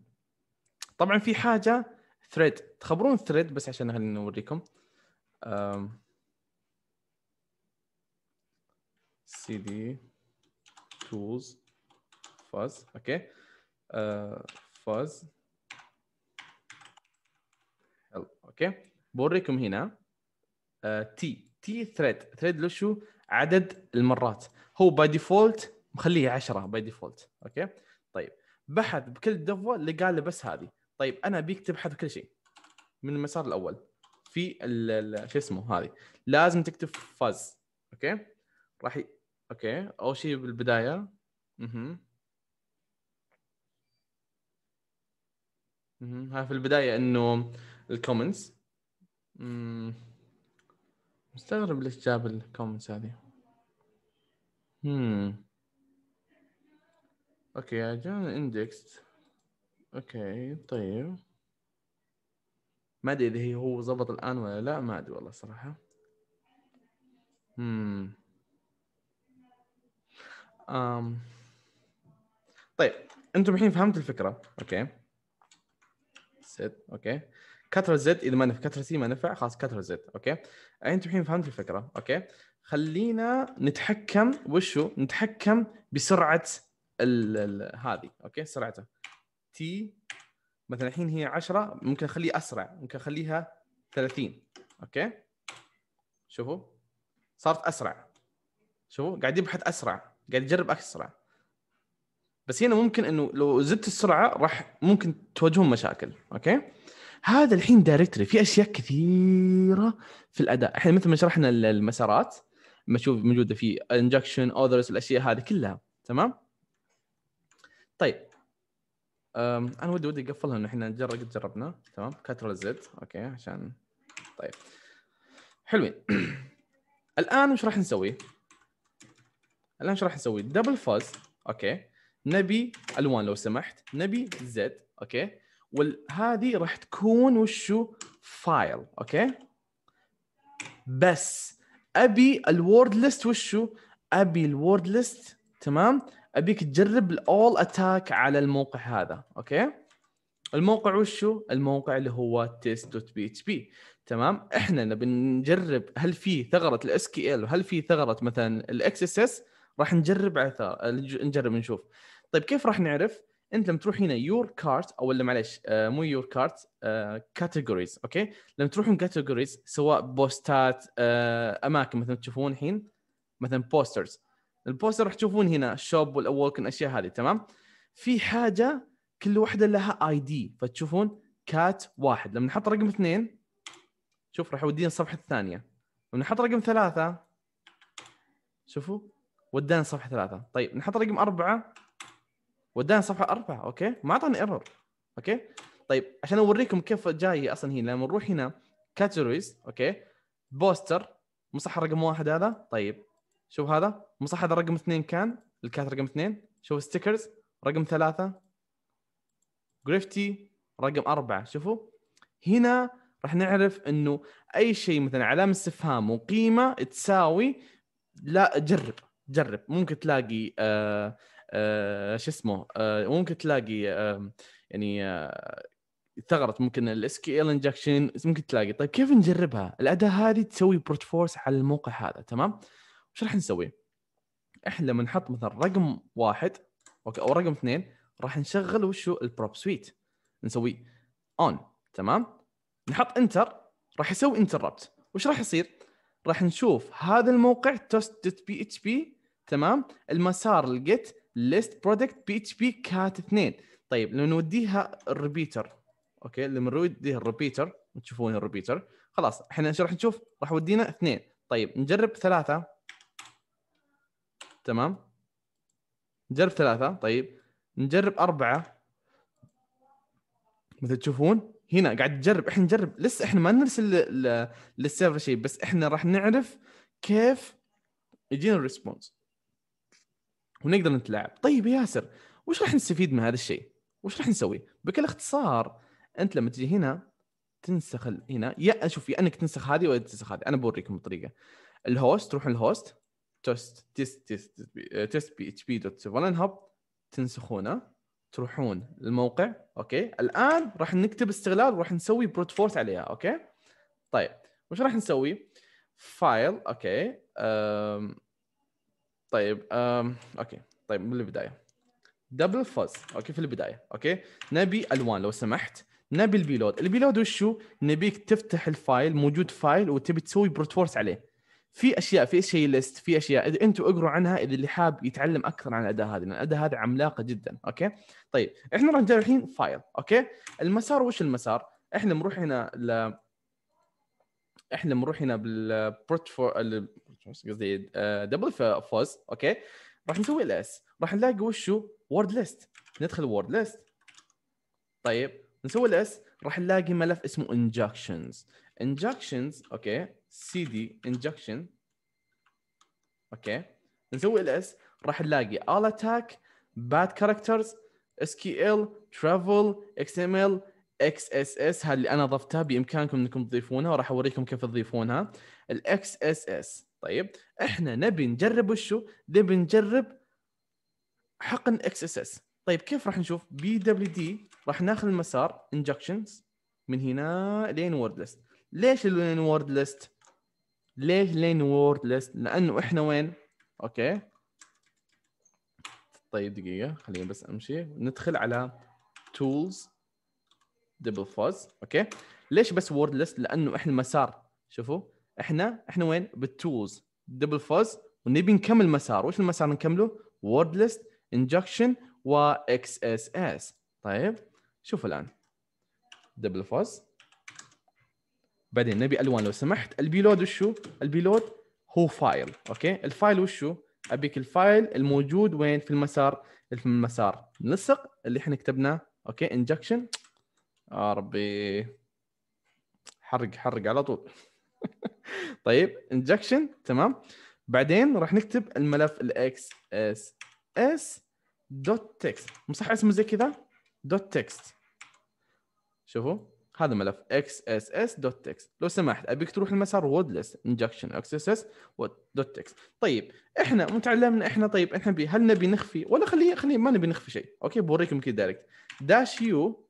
طبعا في حاجه ثريد تخبرون ثريد بس عشان نوريكم سي دي تولز فاز اوكي فاز اوكي بوريكم هنا تي تي ثريد ثريد له شو عدد المرات هو باي ديفولت مخليه 10 باي ديفولت اوكي طيب بحث بكل دفوه لقى له بس هذه طيب انا بيك تبحث كل شيء من المسار الاول في شو اسمه هذه لازم تكتب فاز اوكي راح ي... اوكي اول شيء بالبدايه اها اها في البدايه انه الكومنتس مستغرب ليش جاب الكومنتس هذه هم اوكي جون اندكس اوكي طيب ما ادري اذا هي هو ظبط الان ولا لا ما ادري والله صراحه امم أم. طيب انتم الحين فهمت الفكره اوكي زد اوكي كتره زد اذا ما نفع كتره سي ما نفع خلاص كتره زد اوكي انتم الحين فهمت الفكره اوكي خلينا نتحكم وشو نتحكم بسرعه ال... هذه اوكي سرعته تي مثلا الحين هي 10 ممكن اخليه اسرع ممكن اخليها 30 اوكي شوفوا صارت اسرع شوفوا قاعد يبحث اسرع قاعد يجرب اسرع بس هنا ممكن انه لو زدت السرعه راح ممكن تواجهون مشاكل اوكي هذا الحين دايركتري في اشياء كثيره في الاداء احنا مثل ما شرحنا المسارات مشوف موجوده في انجكشن اوذرز الاشياء هذه كلها تمام طيب انا ودي ودي اقفلها انه احنا نجرب قد جربنا تمام كترة زد اوكي عشان طيب حلوين الان وش راح نسوي؟ الان وش راح نسوي؟ دبل فاز اوكي نبي الوان لو سمحت نبي زد اوكي وهذه راح تكون وشو؟ فايل اوكي بس ابي الورد ليست وشو؟ ابي الورد ليست تمام ابيك تجرب الاول اتاك على الموقع هذا اوكي الموقع وشو الموقع اللي هو تيست دوت بي اتش بي تمام احنا نبي نجرب هل في ثغره الاس كي ال وهل في ثغره مثلا الاكس اس اس راح نجرب على نجرب نشوف طيب كيف راح نعرف انت لما تروح هنا يور كارت او اللي معلش آه، مو يور كارت كاتيجوريز اوكي لما تروحون كاتيجوريز سواء بوستات آه، اماكن مثلا تشوفون الحين مثلا بوسترز البوستر راح تشوفون هنا الشوب والاوكن الاشياء هذه تمام في حاجه كل واحده لها اي دي فتشوفون كات واحد لما نحط رقم اثنين شوف راح يودينا الصفحه الثانيه لما نحط رقم ثلاثه شوفوا ودانا صفحه ثلاثه طيب نحط رقم اربعه ودانا صفحه اربعه اوكي ما اعطاني ايرور اوكي طيب عشان اوريكم كيف جاي اصلا هنا لما نروح هنا كاتيجوريز اوكي بوستر مصح رقم واحد هذا طيب شوف هذا مصح هذا رقم اثنين كان الكات رقم اثنين شوف ستيكرز رقم ثلاثة جريفتي رقم أربعة شوفوا هنا راح نعرف انه اي شيء مثلا علامه استفهام وقيمه تساوي لا جرب جرب ممكن تلاقي آه آه شو اسمه آه ممكن تلاقي آه يعني آه ثغرت ممكن الاس كي ال انجكشن ممكن تلاقي طيب كيف نجربها؟ الاداه هذه تسوي بروت فورس على الموقع هذا تمام؟ شو راح نسوي؟ احنا لما نحط مثلا رقم واحد اوكي او رقم اثنين راح نشغل وشو البروب سويت نسوي اون تمام؟ نحط انتر راح يسوي انتربت وش راح يصير؟ راح نشوف هذا الموقع توست دوت بي اتش بي تمام؟ المسار الجيت ليست برودكت بي اتش بي كات اثنين طيب لو نوديها الريبيتر اوكي لما نوديها الريبيتر تشوفون الريبيتر خلاص احنا ايش راح نشوف؟ راح ودينا اثنين طيب نجرب ثلاثه تمام نجرب ثلاثة طيب نجرب أربعة مثل تشوفون هنا قاعد نجرب احنا نجرب لسه احنا ما نرسل للسيرفر شيء بس احنا راح نعرف كيف يجينا الريسبونس ونقدر نتلاعب طيب يا ياسر وش راح نستفيد من هذا الشيء وش راح نسوي بكل اختصار انت لما تجي هنا تنسخ هنا يا شوف يا انك تنسخ هذه ولا تنسخ هذه انا بوريكم الطريقه الهوست تروح الهوست تست تست تست آه، تست بي اتش بي دوت هاب تنسخونه تروحون الموقع اوكي الان راح نكتب استغلال وراح نسوي بروت فورس عليها اوكي طيب وش راح نسوي فايل اوكي أم. طيب أم. اوكي طيب من البدايه دبل فاز اوكي في البدايه اوكي نبي الوان لو سمحت نبي البيلود البيلود وشو نبيك تفتح الفايل موجود فايل وتبي تسوي بروت فورس عليه في اشياء في شيء ليست في اشياء اذا انتم اقروا عنها اذا اللي حاب يتعلم اكثر عن الاداه هذه لان الاداه هذه عملاقه جدا اوكي طيب احنا راح نجرب الحين فايل اوكي المسار وش المسار احنا بنروح هنا ل احنا بنروح هنا بالبورت فور قصدي دبل آه، فوز اوكي راح نسوي الاس راح نلاقي وشو وورد ليست ندخل وورد ليست طيب نسوي الاس راح نلاقي ملف اسمه انجكشنز انجكشنز اوكي cd injection اوكي نسوي اس راح نلاقي all attack bad characters SQL travel XML XSS هاللي انا ضفتها بامكانكم انكم تضيفونها وراح اوريكم كيف تضيفونها الاكس اس اس طيب احنا نبي نجرب وشو؟ نبي نجرب حقن اكس اس اس طيب كيف راح نشوف بي دبليو دي راح ناخذ المسار انجكشنز من هنا لين وورد ليست ليش لين وورد ليست ليه لين وورد ليست؟ لانه احنا وين؟ اوكي طيب دقيقه خليني بس امشي ندخل على تولز دبل فوز اوكي ليش بس وورد ليست؟ لانه احنا مسار شوفوا احنا احنا وين؟ بالتولز دبل فوز ونبي نكمل مسار وش المسار نكمله؟ وورد ليست انجكشن واكس اس اس طيب شوفوا الان دبل فوز بعدين نبي الوان لو سمحت البيلود وشو؟ البيلود هو فايل اوكي الفايل وشو؟ ابيك الفايل الموجود وين في المسار في المسار نلصق اللي احنا كتبناه اوكي انجكشن آه يا ربي حرق حرق على طول طيب انجكشن تمام بعدين راح نكتب الملف الاكس اس اس دوت تكست مصح اسمه زي كذا دوت تكست شوفوا هذا ملف xss.txt لو سمحت ابيك تروح المسار wordless injection xss.txt طيب احنا متعلمنا احنا طيب احنا بي هل نبي نخفي ولا خليه خليه ما نبي نخفي شيء اوكي بوريكم كذا دايركت داش يو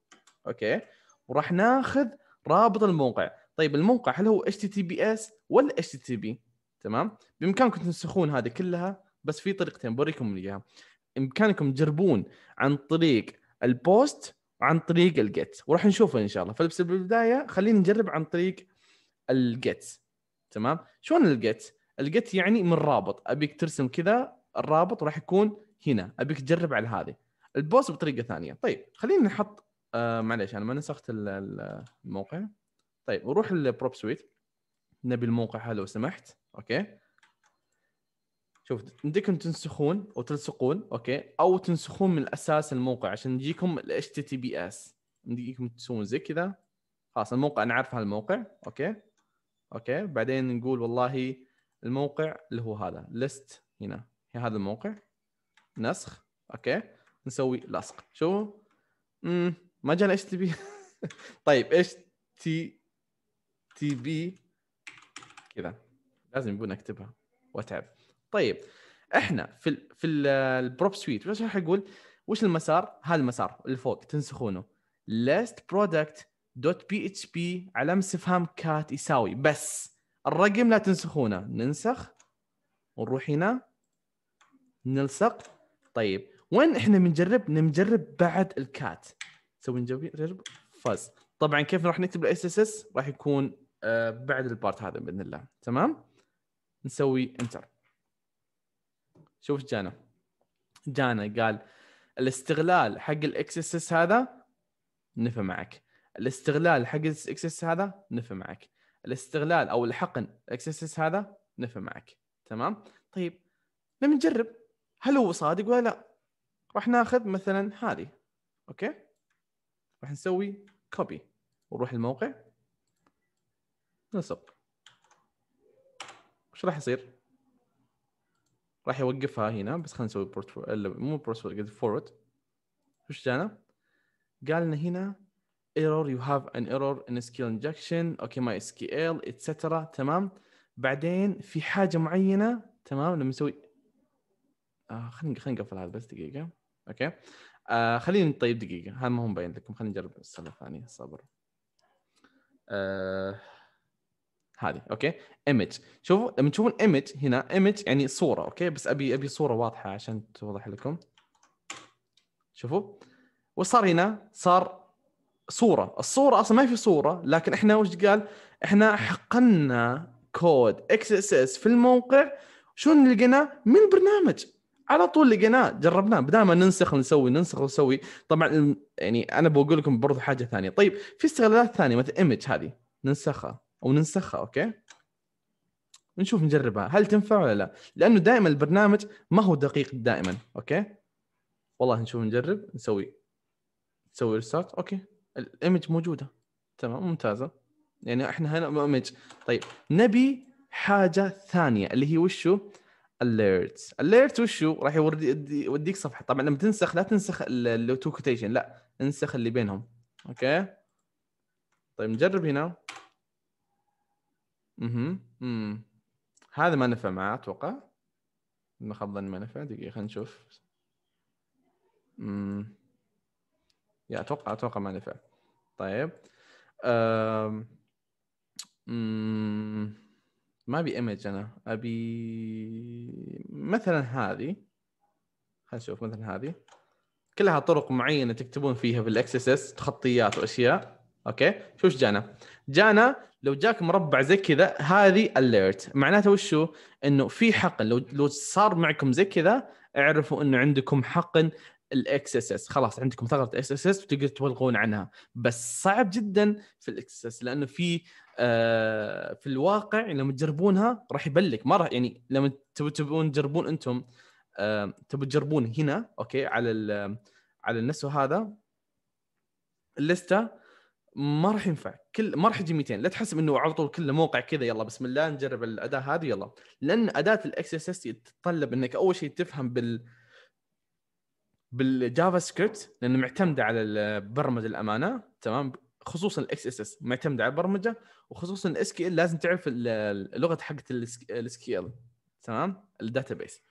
اوكي وراح ناخذ رابط الموقع طيب الموقع هل هو https ولا http تمام بامكانكم تنسخون هذه كلها بس في طريقتين بوريكم اياها بامكانكم تجربون عن طريق البوست عن طريق الجيت وراح نشوفه ان شاء الله فبس بالبدايه خلينا نجرب عن طريق الجيت تمام شلون الجيت الجيت يعني من رابط ابيك ترسم كذا الرابط راح يكون هنا ابيك تجرب على هذه البوست بطريقه ثانيه طيب خلينا نحط آه معليش انا ما نسخت الموقع طيب وروح للبروب سويت نبي الموقع هذا لو سمحت اوكي شوف عندكم تنسخون وتلصقون اوكي او تنسخون من الاساس الموقع عشان يجيكم ال HTTPS يجيكم تسوون زي كذا خلاص الموقع انا عارف هالموقع اوكي اوكي بعدين نقول والله الموقع اللي هو هذا ليست هنا هي هذا الموقع نسخ اوكي نسوي لصق شو امم ما جانا اتش تي بي طيب اتش تي تي بي كذا لازم يبون اكتبها واتعب طيب احنا في الـ في البروب سويت وش راح اقول وش المسار؟ هذا المسار اللي فوق تنسخونه list product دوت بي اتش بي علامة استفهام كات يساوي بس الرقم لا تنسخونه ننسخ ونروح هنا نلصق طيب وين احنا بنجرب؟ نجرب بعد الكات نسوي نجرب فاز طبعا كيف راح نكتب الاس اس اس راح يكون آه، بعد البارت هذا باذن الله تمام نسوي انتر شوف ايش جانا جانا قال الاستغلال حق الاكسس هذا نفع معك الاستغلال حق الاكسس هذا نفع معك الاستغلال او الحقن الاكسس هذا نفع معك تمام طيب لما نجرب هل هو صادق ولا لا راح ناخذ مثلا هذه اوكي راح نسوي كوبي ونروح الموقع نصب وش راح يصير راح يوقفها هنا بس خلينا نسوي بورت مو بورت قلت فورورد وش جانا؟ قال لنا هنا ايرور يو هاف ان ايرور ان سكيل انجكشن اوكي ماي اس كي ال اتسترا تمام بعدين في حاجه معينه تمام لما نسوي آه خلينا خلينا نقفل هذا بس دقيقه اوكي آه خليني طيب دقيقه هذا ما هو مبين لكم خلينا نجرب السنه الثانيه صبر آه هذه اوكي ايمج شوفوا لما تشوفون ايمج هنا ايمج يعني صوره اوكي بس ابي ابي صوره واضحه عشان توضح لكم شوفوا وصار هنا صار صوره الصوره اصلا ما في صوره لكن احنا وش قال احنا حقنا كود اكس اس اس في الموقع شو لقيناه من البرنامج على طول لقيناه جربناه بدل ما ننسخ نسوي ننسخ ونسوي طبعا يعني انا بقول لكم برضه حاجه ثانيه طيب في استغلالات ثانيه مثل ايمج هذه ننسخها او ننسخها اوكي نشوف نجربها هل تنفع ولا لا لانه دائما البرنامج ما هو دقيق دائما اوكي والله نشوف نجرب نسوي نسوي ريستارت اوكي الايمج موجوده تمام ممتازه يعني احنا هنا ايمج طيب نبي حاجه ثانيه اللي هي وشو اليرتس اليرت وشو راح يوديك صفحه طبعا لما تنسخ لا تنسخ التو كوتيشن لا انسخ اللي بينهم اوكي طيب نجرب هنا اها امم هذا ما نفع معاه اتوقع ما خاب ما نفع دقيقه خلينا نشوف امم يا اتوقع اتوقع ما نفع طيب امم ما ابي ايمج انا ابي مثلا هذه خلينا نشوف مثلا هذه كلها طرق معينه تكتبون فيها بالاكسس تخطيات واشياء اوكي شو ايش جانا؟ جانا لو جاك مربع زي كذا هذه اليرت معناته وشو؟ انه في حقن لو لو صار معكم زي كذا اعرفوا انه عندكم حقن الاكس اس اس خلاص عندكم ثغره اكس اس اس تقدر تبلغون عنها بس صعب جدا في الاكس اس اس لانه في آه في الواقع لما تجربونها راح يبلك ما راح يعني لما تبون تجربون انتم آه تبون تجربون هنا اوكي على على النسو هذا اللسته ما راح ينفع كل ما راح يجي 200 لا تحسب انه على طول كله موقع كذا يلا بسم الله نجرب الاداه هذه يلا لان اداه الاكس اس اس تتطلب انك اول شيء تفهم بال بالجافا سكريبت لان معتمده على البرمجه الامانه تمام خصوصا الاكس اس اس معتمده على البرمجه وخصوصا الاس كي ال لازم تعرف اللغه حقت الاس كي ال تمام الداتا بيس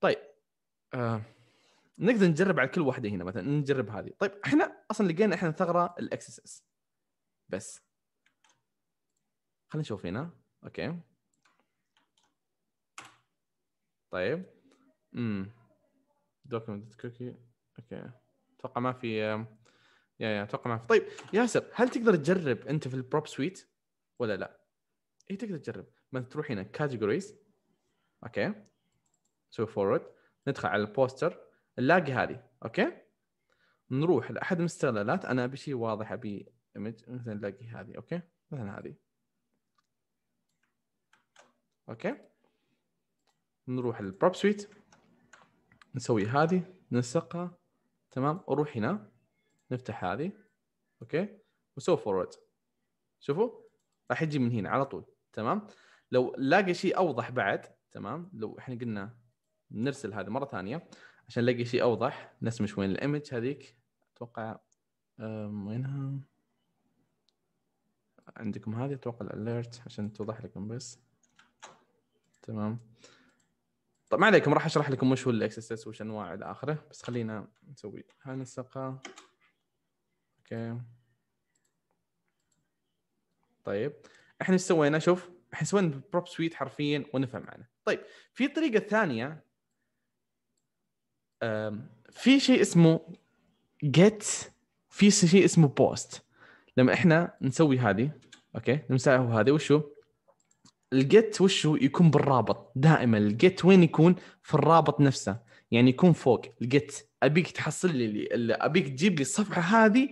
طيب آه. نقدر نجرب على كل واحده هنا مثلا نجرب هذه طيب احنا اصلا لقينا احنا ثغره الاكس اس اس بس خلينا نشوف هنا اوكي طيب امم دوكيمنت كوكي اوكي اتوقع ما في يا يا اتوقع ما في طيب ياسر هل تقدر تجرب انت في البروب سويت ولا لا؟ اي تقدر تجرب مثلا تروح هنا كاتيجوريز اوكي سو فورورد ندخل على البوستر نلاقي هذه اوكي نروح لاحد المستغلالات انا ابي شيء واضح ابي ايمج مثلا نلاقي هذه اوكي مثلا هذه اوكي نروح للبروب سويت نسوي هذه ننسقها تمام نروح هنا نفتح هذه اوكي وسو فورورد شوفوا راح يجي من هنا على طول تمام لو لاقي شيء اوضح بعد تمام لو احنا قلنا نرسل هذه مره ثانيه عشان نلاقي شيء اوضح نسمش وين الايمج هذيك اتوقع وينها عندكم هذه اتوقع الاليرت عشان توضح لكم بس تمام طيب ما عليكم راح اشرح لكم وش هو الاكس اس اس وش انواع الى اخره بس خلينا نسوي هنسقها اوكي طيب احنا ايش سوينا شوف احنا سوينا بروب سويت حرفيا ونفهم معنا طيب في طريقه ثانيه في شيء اسمه جيت في شيء اسمه بوست لما احنا نسوي هذه اوكي نسوي هذه وشو الجيت وشو يكون بالرابط دائما الجيت وين يكون في الرابط نفسه يعني يكون فوق الجيت ابيك تحصل لي ابيك تجيب لي الصفحه هذه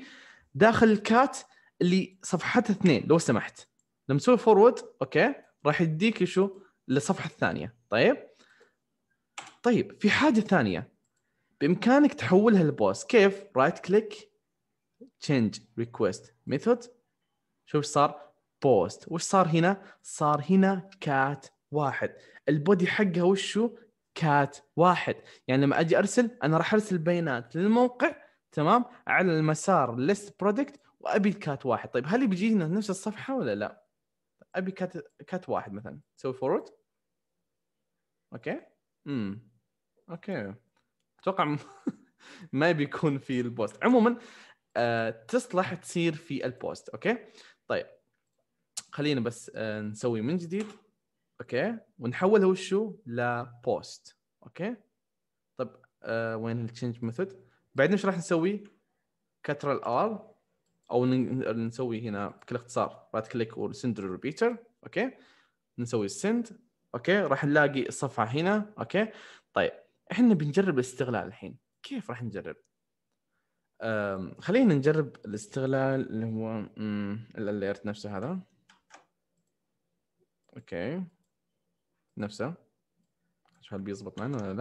داخل الكات اللي صفحتها اثنين لو سمحت لما تسوي فورورد اوكي راح يديك شو للصفحه الثانيه طيب طيب في حاجه ثانيه بامكانك تحولها لبوست كيف رايت كليك change request method شوف ايش صار بوست وش صار هنا صار هنا كات واحد البودي حقها وشو كات واحد يعني لما اجي ارسل انا راح ارسل بيانات للموقع تمام على المسار ليست برودكت وابي الكات واحد طيب هل بيجينا نفس الصفحه ولا لا ابي كات كات واحد مثلا سوي فورورد اوكي امم اوكي اتوقع ما بيكون في البوست عموما آه، تصلح تصير في البوست اوكي طيب خلينا بس آه، نسوي من جديد اوكي هو شو لبوست اوكي طب آه، وين التشينج ميثود بعدين ايش راح نسوي ال ار او نسوي هنا بكل اختصار رايت كليك وسند ريبيتر اوكي نسوي السند اوكي راح نلاقي الصفحه هنا اوكي طيب احنا بنجرب الاستغلال الحين كيف راح نجرب خلينا نجرب الاستغلال اللي هو الاليرت نفسه هذا اوكي نفسه شوف هل بيزبط معنا ولا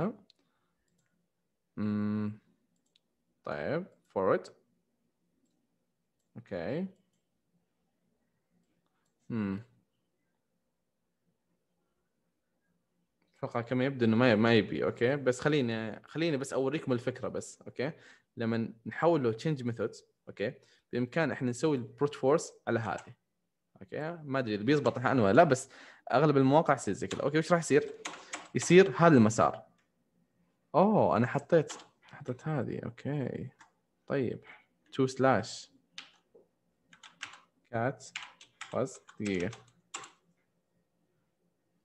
لا طيب forward اوكي امم اتوقع كما يبدو انه ما يبي اوكي بس خليني خليني بس اوريكم الفكره بس اوكي لما نحول له تشينج ميثودز اوكي بامكان احنا نسوي البروت فورس على هذه اوكي ما ادري بيزبط الحين ولا لا بس اغلب المواقع تصير زي كذا اوكي وش راح يصير؟ يصير هذا المسار اوه انا حطيت حطيت هذه اوكي طيب تو سلاش كات فاز دقيقة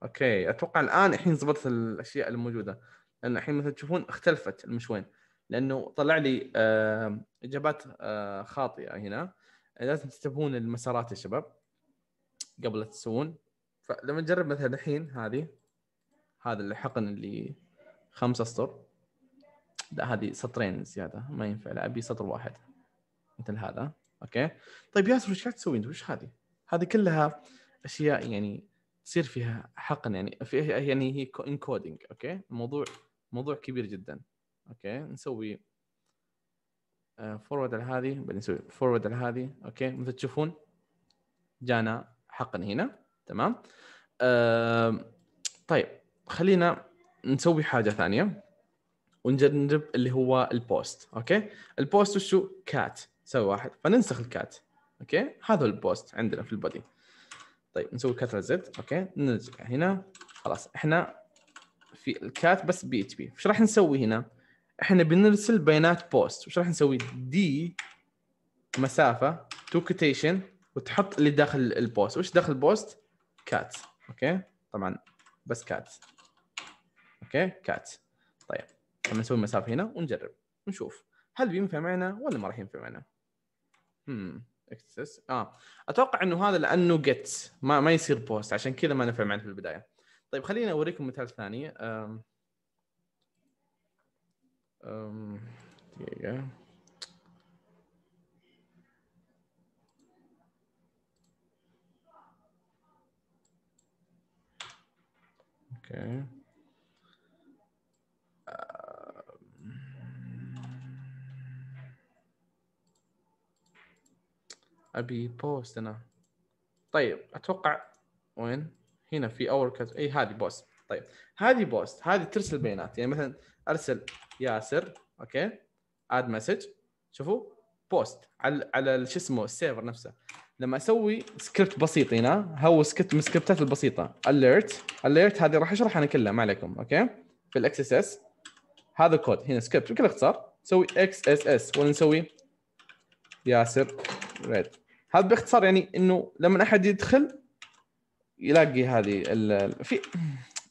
اوكي اتوقع الان الحين ظبطت الاشياء الموجودة لان الحين مثلا تشوفون اختلفت المشوين لانه طلع لي اجابات آه، خاطئه هنا لازم تنتبهون المسارات يا شباب قبل لا تسوون فلما نجرب مثلا الحين هذه هذا الحقن اللي خمسة اسطر لا هذه سطرين زياده ما ينفع لا ابي سطر واحد مثل هذا اوكي طيب ياسر وش قاعد تسوي انت وش هذه؟ هذه كلها اشياء يعني تصير فيها حقن يعني في يعني هي انكودنج اوكي الموضوع موضوع كبير جدا اوكي نسوي فورورد آه، على هذه بعدين نسوي فورورد على هذه اوكي مثل تشوفون جانا حقن هنا تمام طيب خلينا نسوي حاجه ثانيه ونجرب اللي هو البوست اوكي البوست وشو كات سوي واحد فننسخ الكات اوكي هذا البوست عندنا في البودي طيب نسوي كات زد اوكي نرجع هنا خلاص احنا في الكات بس بي اتش بي ايش راح نسوي هنا؟ احنا بنرسل بيانات بوست وش راح نسوي دي مسافه تو كوتيشن وتحط اللي داخل البوست وش داخل البوست كات اوكي طبعا بس كات اوكي كات طيب خلينا نسوي مسافه هنا ونجرب نشوف هل بينفع معنا ولا ما راح ينفع معنا امم hmm. اكسس اه اتوقع انه هذا لانه جيت ما ما يصير بوست عشان كذا ما نفع معنا في البدايه طيب خليني اوريكم مثال ثاني Um, there you go. Okay. ابي بوست انا طيب اتوقع وين هنا في اول كاتيجوري اي هذه بوست طيب هذه بوست هذه ترسل بيانات يعني مثلا ارسل ياسر اوكي اد مسج شوفوا بوست على على شو اسمه السيرفر نفسه لما اسوي سكريبت بسيط هنا هو سكريبت من السكريبتات البسيطه اليرت اليرت هذه راح اشرحها انا كلها ما عليكم اوكي في الاكس اس اس هذا كود هنا سكريبت بكل اختصار نسوي اكس اس اس ولا نسوي ياسر ريد هذا باختصار يعني انه لما احد يدخل يلاقي هذه ال... في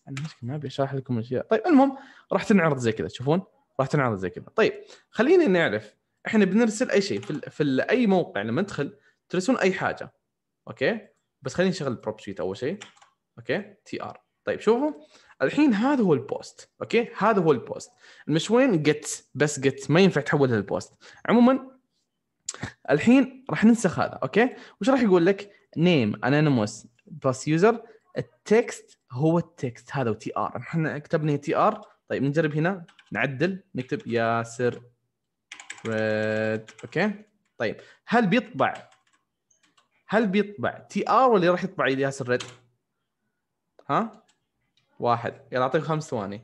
انا ما ابي اشرح لكم اشياء طيب المهم راح تنعرض زي كذا تشوفون راح تنعرض زي كذا طيب خلينا نعرف احنا بنرسل اي شيء في, ال في ال اي موقع لما ندخل ترسلون اي حاجه اوكي بس خليني اشغل البروب شيت اول شيء اوكي تي ار طيب شوفوا الحين هذا هو البوست اوكي هذا هو البوست المشوين جت بس جت ما ينفع تحولها للبوست عموما الحين راح ننسخ هذا اوكي وش راح يقول لك نيم انونيموس بلس يوزر التكست هو التكست هذا وتي ار احنا كتبنا تي ار طيب نجرب هنا نعدل نكتب ياسر ريد اوكي طيب هل بيطبع هل بيطبع تي ار ولا راح يطبع ياسر ريد ها واحد يلا اعطيك خمس ثواني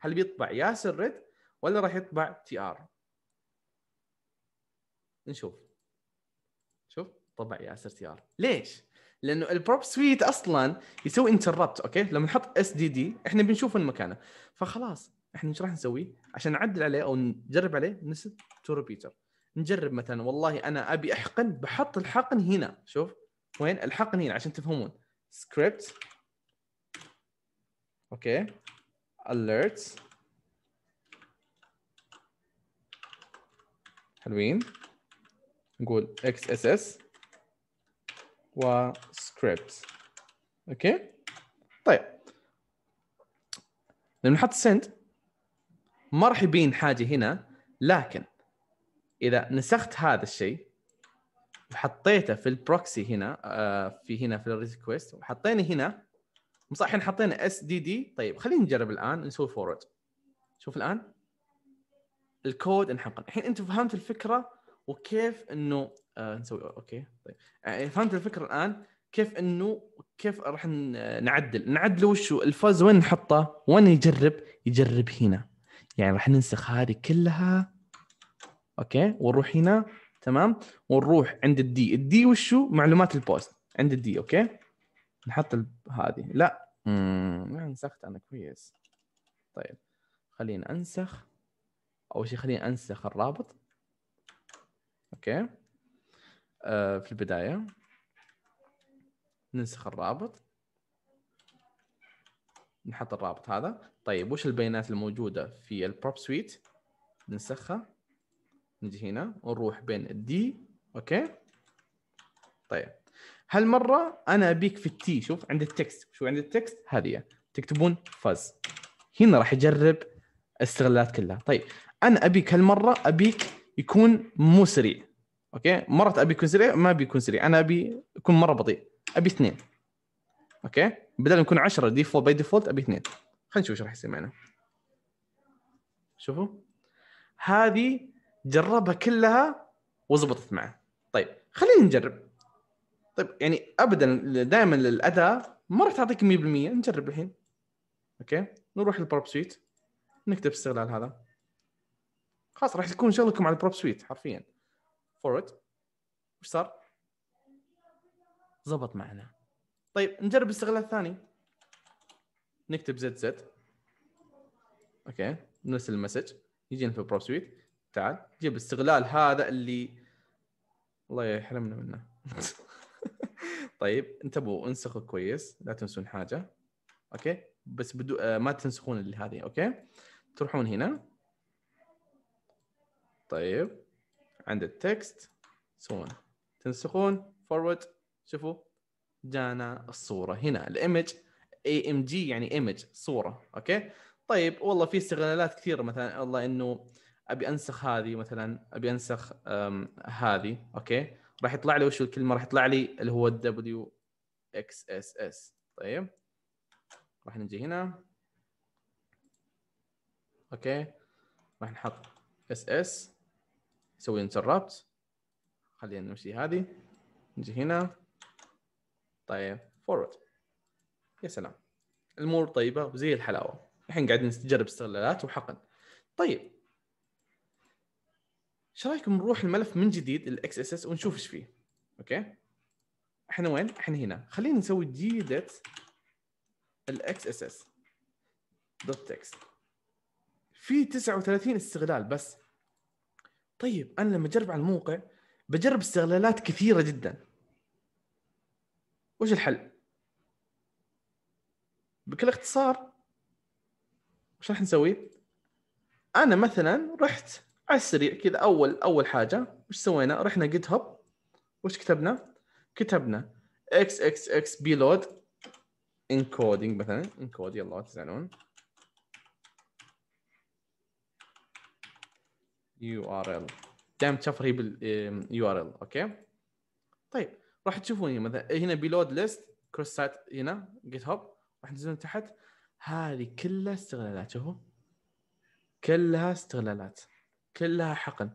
هل بيطبع ياسر ريد ولا راح يطبع تي ار نشوف شوف طبع ياسر تي ار ليش لانه البروب سويت اصلا يسوي انتربت اوكي لما نحط اس دي دي احنا بنشوف مكانه فخلاص احنا ايش راح نسوي عشان نعدل عليه او نجرب عليه نسيت تو ريبيتر نجرب مثلا والله انا ابي احقن بحط الحقن هنا شوف وين الحقن هنا عشان تفهمون سكريبت اوكي alert حلوين نقول XSS وسكريبت اوكي طيب لما نحط سند ما راح يبين حاجه هنا لكن اذا نسخت هذا الشيء وحطيته في البروكسي هنا آه، في هنا في الريكوست وحطينا هنا صح الحين حطينا اس دي دي طيب خلينا نجرب الان نسوي فورورد شوف الان الكود انحقن الحين انت فهمت الفكره وكيف انه آه نسوي اوكي طيب آه، يعني فهمت الفكره الان كيف انه كيف راح نعدل نعدله وش الفاز وين نحطه وين يجرب يجرب هنا يعني راح ننسخ هذه كلها اوكي ونروح هنا تمام ونروح عند الدي الدي وشو معلومات البوست عند الدي اوكي نحط ال... هذه لا ما نسخت انا كويس طيب خلينا انسخ اول شيء خلينا انسخ الرابط اوكي آه، في البدايه ننسخ الرابط نحط الرابط هذا طيب وش البيانات الموجوده في البروب سويت ننسخها نجي هنا ونروح بين الدي اوكي طيب هالمره انا ابيك في التي شوف عند التكست شو عند التكست هذه تكتبون فاز هنا راح يجرب استغلالات كلها طيب انا ابيك هالمره ابيك يكون مو سريع اوكي مرات ابي يكون سريع ما ابي يكون سريع انا ابي يكون مره بطيء ابي اثنين اوكي بدل ما يكون 10 ديفولت باي ديفولت ابي اثنين خلينا نشوف ايش راح يصير معنا شوفوا هذه جربها كلها وظبطت معه طيب خلينا نجرب طيب يعني ابدا دائما الاداه ما راح تعطيك 100% نجرب الحين اوكي نروح للبروب سويت نكتب استغلال هذا خلاص راح تكون شغلكم على البروب سويت حرفيا فورورد وش صار؟ زبط معنا طيب نجرب الاستغلال الثاني نكتب زد زد اوكي نرسل المسج يجينا في برو سويت تعال جيب الاستغلال هذا اللي الله يحرمنا منه طيب انتبهوا انسخوا كويس لا تنسون حاجه اوكي بس بدو آه ما تنسخون اللي هذه اوكي تروحون هنا طيب عند التكست سوون تنسخون فورورد شوفوا جانا الصوره هنا الايمج اي ام جي يعني ايمج صوره اوكي طيب والله في استغلالات كثيره مثلا والله انه ابي انسخ هذه مثلا ابي انسخ هذه اوكي راح يطلع لي وش الكلمه راح يطلع لي اللي هو الدبليو اكس اس اس طيب راح نجي هنا اوكي راح نحط اس اس نسوي انتربت خلينا نمشي هذه نجي هنا طيب فورورد يا سلام الامور طيبه وزي الحلاوه الحين قاعدين نجرب استغلالات وحقن طيب ايش رايكم نروح الملف من جديد الاكس اس اس ونشوف ايش فيه اوكي احنا وين احنا هنا خلينا نسوي جديدة الاكس اس اس دوت تكست في 39 استغلال بس طيب انا لما اجرب على الموقع بجرب استغلالات كثيره جدا وش الحل؟ بكل اختصار وش راح نسوي؟ انا مثلا رحت على السريع كذا اول اول حاجه وش سوينا؟ رحنا جيت هاب وش كتبنا؟ كتبنا اكس اكس اكس لود انكودينج مثلا انكود يلا لا تزعلون يو ار ال دائما تشفر هي باليو ار ال اوكي طيب راح تشوفون مثلا هنا بلود ليست كروس سايت هنا جيت هاب راح تنزلون تحت هذه كلها استغلالات شوفوا كلها استغلالات كلها حقن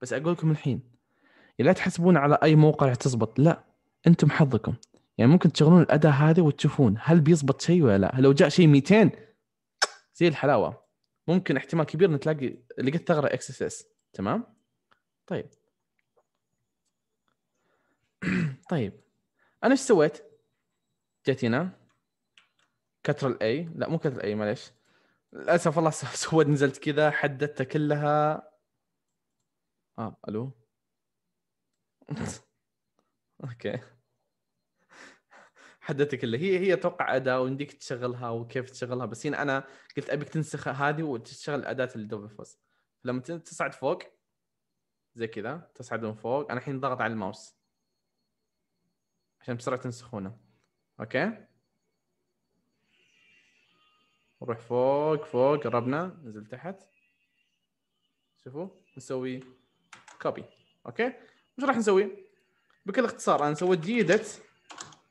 بس اقول لكم الحين لا تحسبون على اي موقع راح تزبط لا انتم حظكم يعني ممكن تشغلون الاداه هذه وتشوفون هل بيزبط شيء ولا لا لو جاء شيء 200 زي الحلاوه ممكن احتمال كبير نتلاقي لقيت ثغره اكس اس اس تمام طيب طيب انا ايش سويت؟ جيت هنا كتر الاي لا مو كتر الاي معليش للاسف والله سويت نزلت كذا حددتها كلها اه الو اوكي حدتك اللي هي هي توقع اداه ويمديك تشغلها وكيف تشغلها بس هنا انا قلت ابيك تنسخ هذه وتشغل الاداه اللي دوب فوز لما تصعد فوق زي كذا تصعد من فوق انا الحين ضغط على الماوس عشان بسرعه تنسخونه اوكي نروح فوق فوق قربنا نزل تحت شوفوا نسوي كوبي اوكي وش راح نسوي بكل اختصار انا سويت جيدت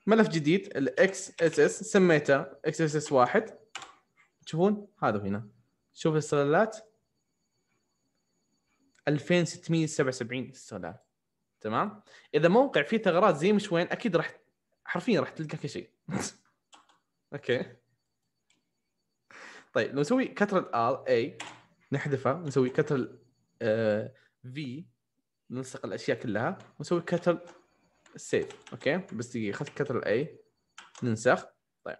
ملف جديد الاكس اس اس سميته اكس اس اس واحد تشوفون هذا هنا شوف الاستغلالات 2677 استغلال تمام اذا موقع فيه ثغرات زي مش وين اكيد راح حرفيا راح تلقى كل شيء اوكي طيب لو نسوي كتر الار اي نحذفها نسوي كتر في آه، نلصق الاشياء كلها ونسوي كتر السيف اوكي بس دقيقه خذ كتر الاي ننسخ طيب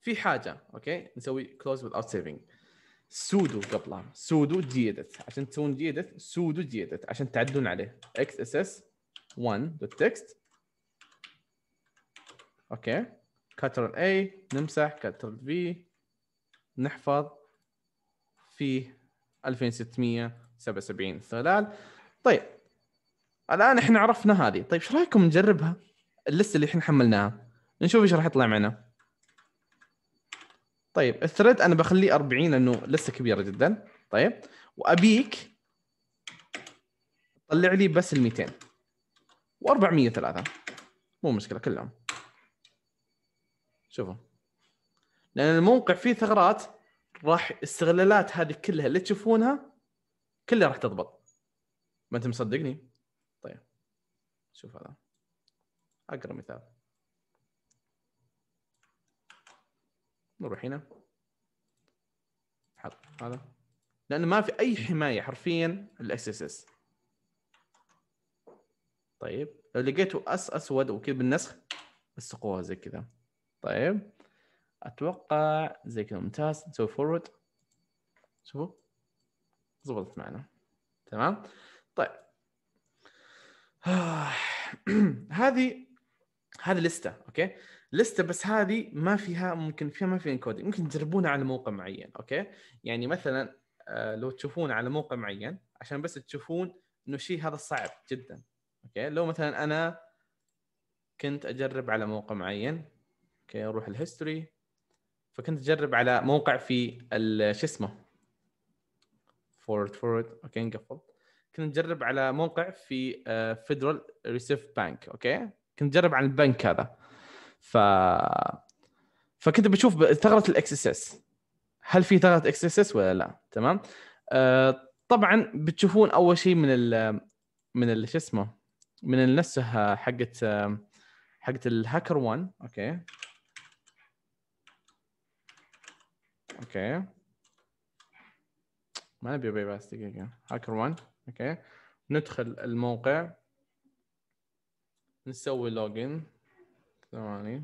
في حاجه اوكي نسوي كلوز اوت سيفنج سودو قبلها سودو جيدت عشان تسوون جيدت سودو جيدت عشان تعدون عليه اكس اس اس 1 دوت تكست اوكي كتر الاي نمسح كتر في نحفظ فيه 2677 ثلال طيب الان احنا عرفنا هذه طيب ايش رايكم نجربها اللسته اللي احنا حملناها نشوف ايش راح يطلع معنا طيب الثريد انا بخليه 40 لانه لسه كبيره جدا طيب وابيك طلع لي بس ال 200 و403 مو مشكله كلهم شوفوا لان الموقع فيه ثغرات راح استغلالات هذه كلها اللي تشوفونها كلها راح تضبط ما انت مصدقني شوف هذا اقرا مثال نروح هنا حط هذا لانه ما في اي حمايه حرفيا الاس اس اس طيب لو لقيته اس اسود وكذا بالنسخ الصقوها زي كذا طيب اتوقع زي كذا ممتاز نسوي فورورد شوفوا ضبطت معنا تمام طيب هذه هذه لسته اوكي لسته بس هذه ما فيها ممكن فيها ما فيها انكودينج ممكن تجربونها على موقع معين اوكي يعني مثلا آه، لو تشوفون على موقع معين عشان بس تشوفون انه الشيء هذا صعب جدا اوكي لو مثلا انا كنت اجرب على موقع معين اوكي اروح الهيستوري فكنت اجرب على موقع في شو اسمه فورد فورد اوكي نقفل كنا نجرب على موقع في فيدرال ريسيف بانك اوكي كنت نجرب على البنك هذا ف فكنت بشوف ثغره الاكس اس اس هل في ثغره اكس اس اس ولا لا تمام آه، طبعا بتشوفون اول شيء من ال من شو اسمه من نفسها آه، حقت آه، حقت الهاكر 1 اوكي اوكي ما نبي بس دقيقه هاكر 1 اوكي ندخل الموقع نسوي لوجن ثواني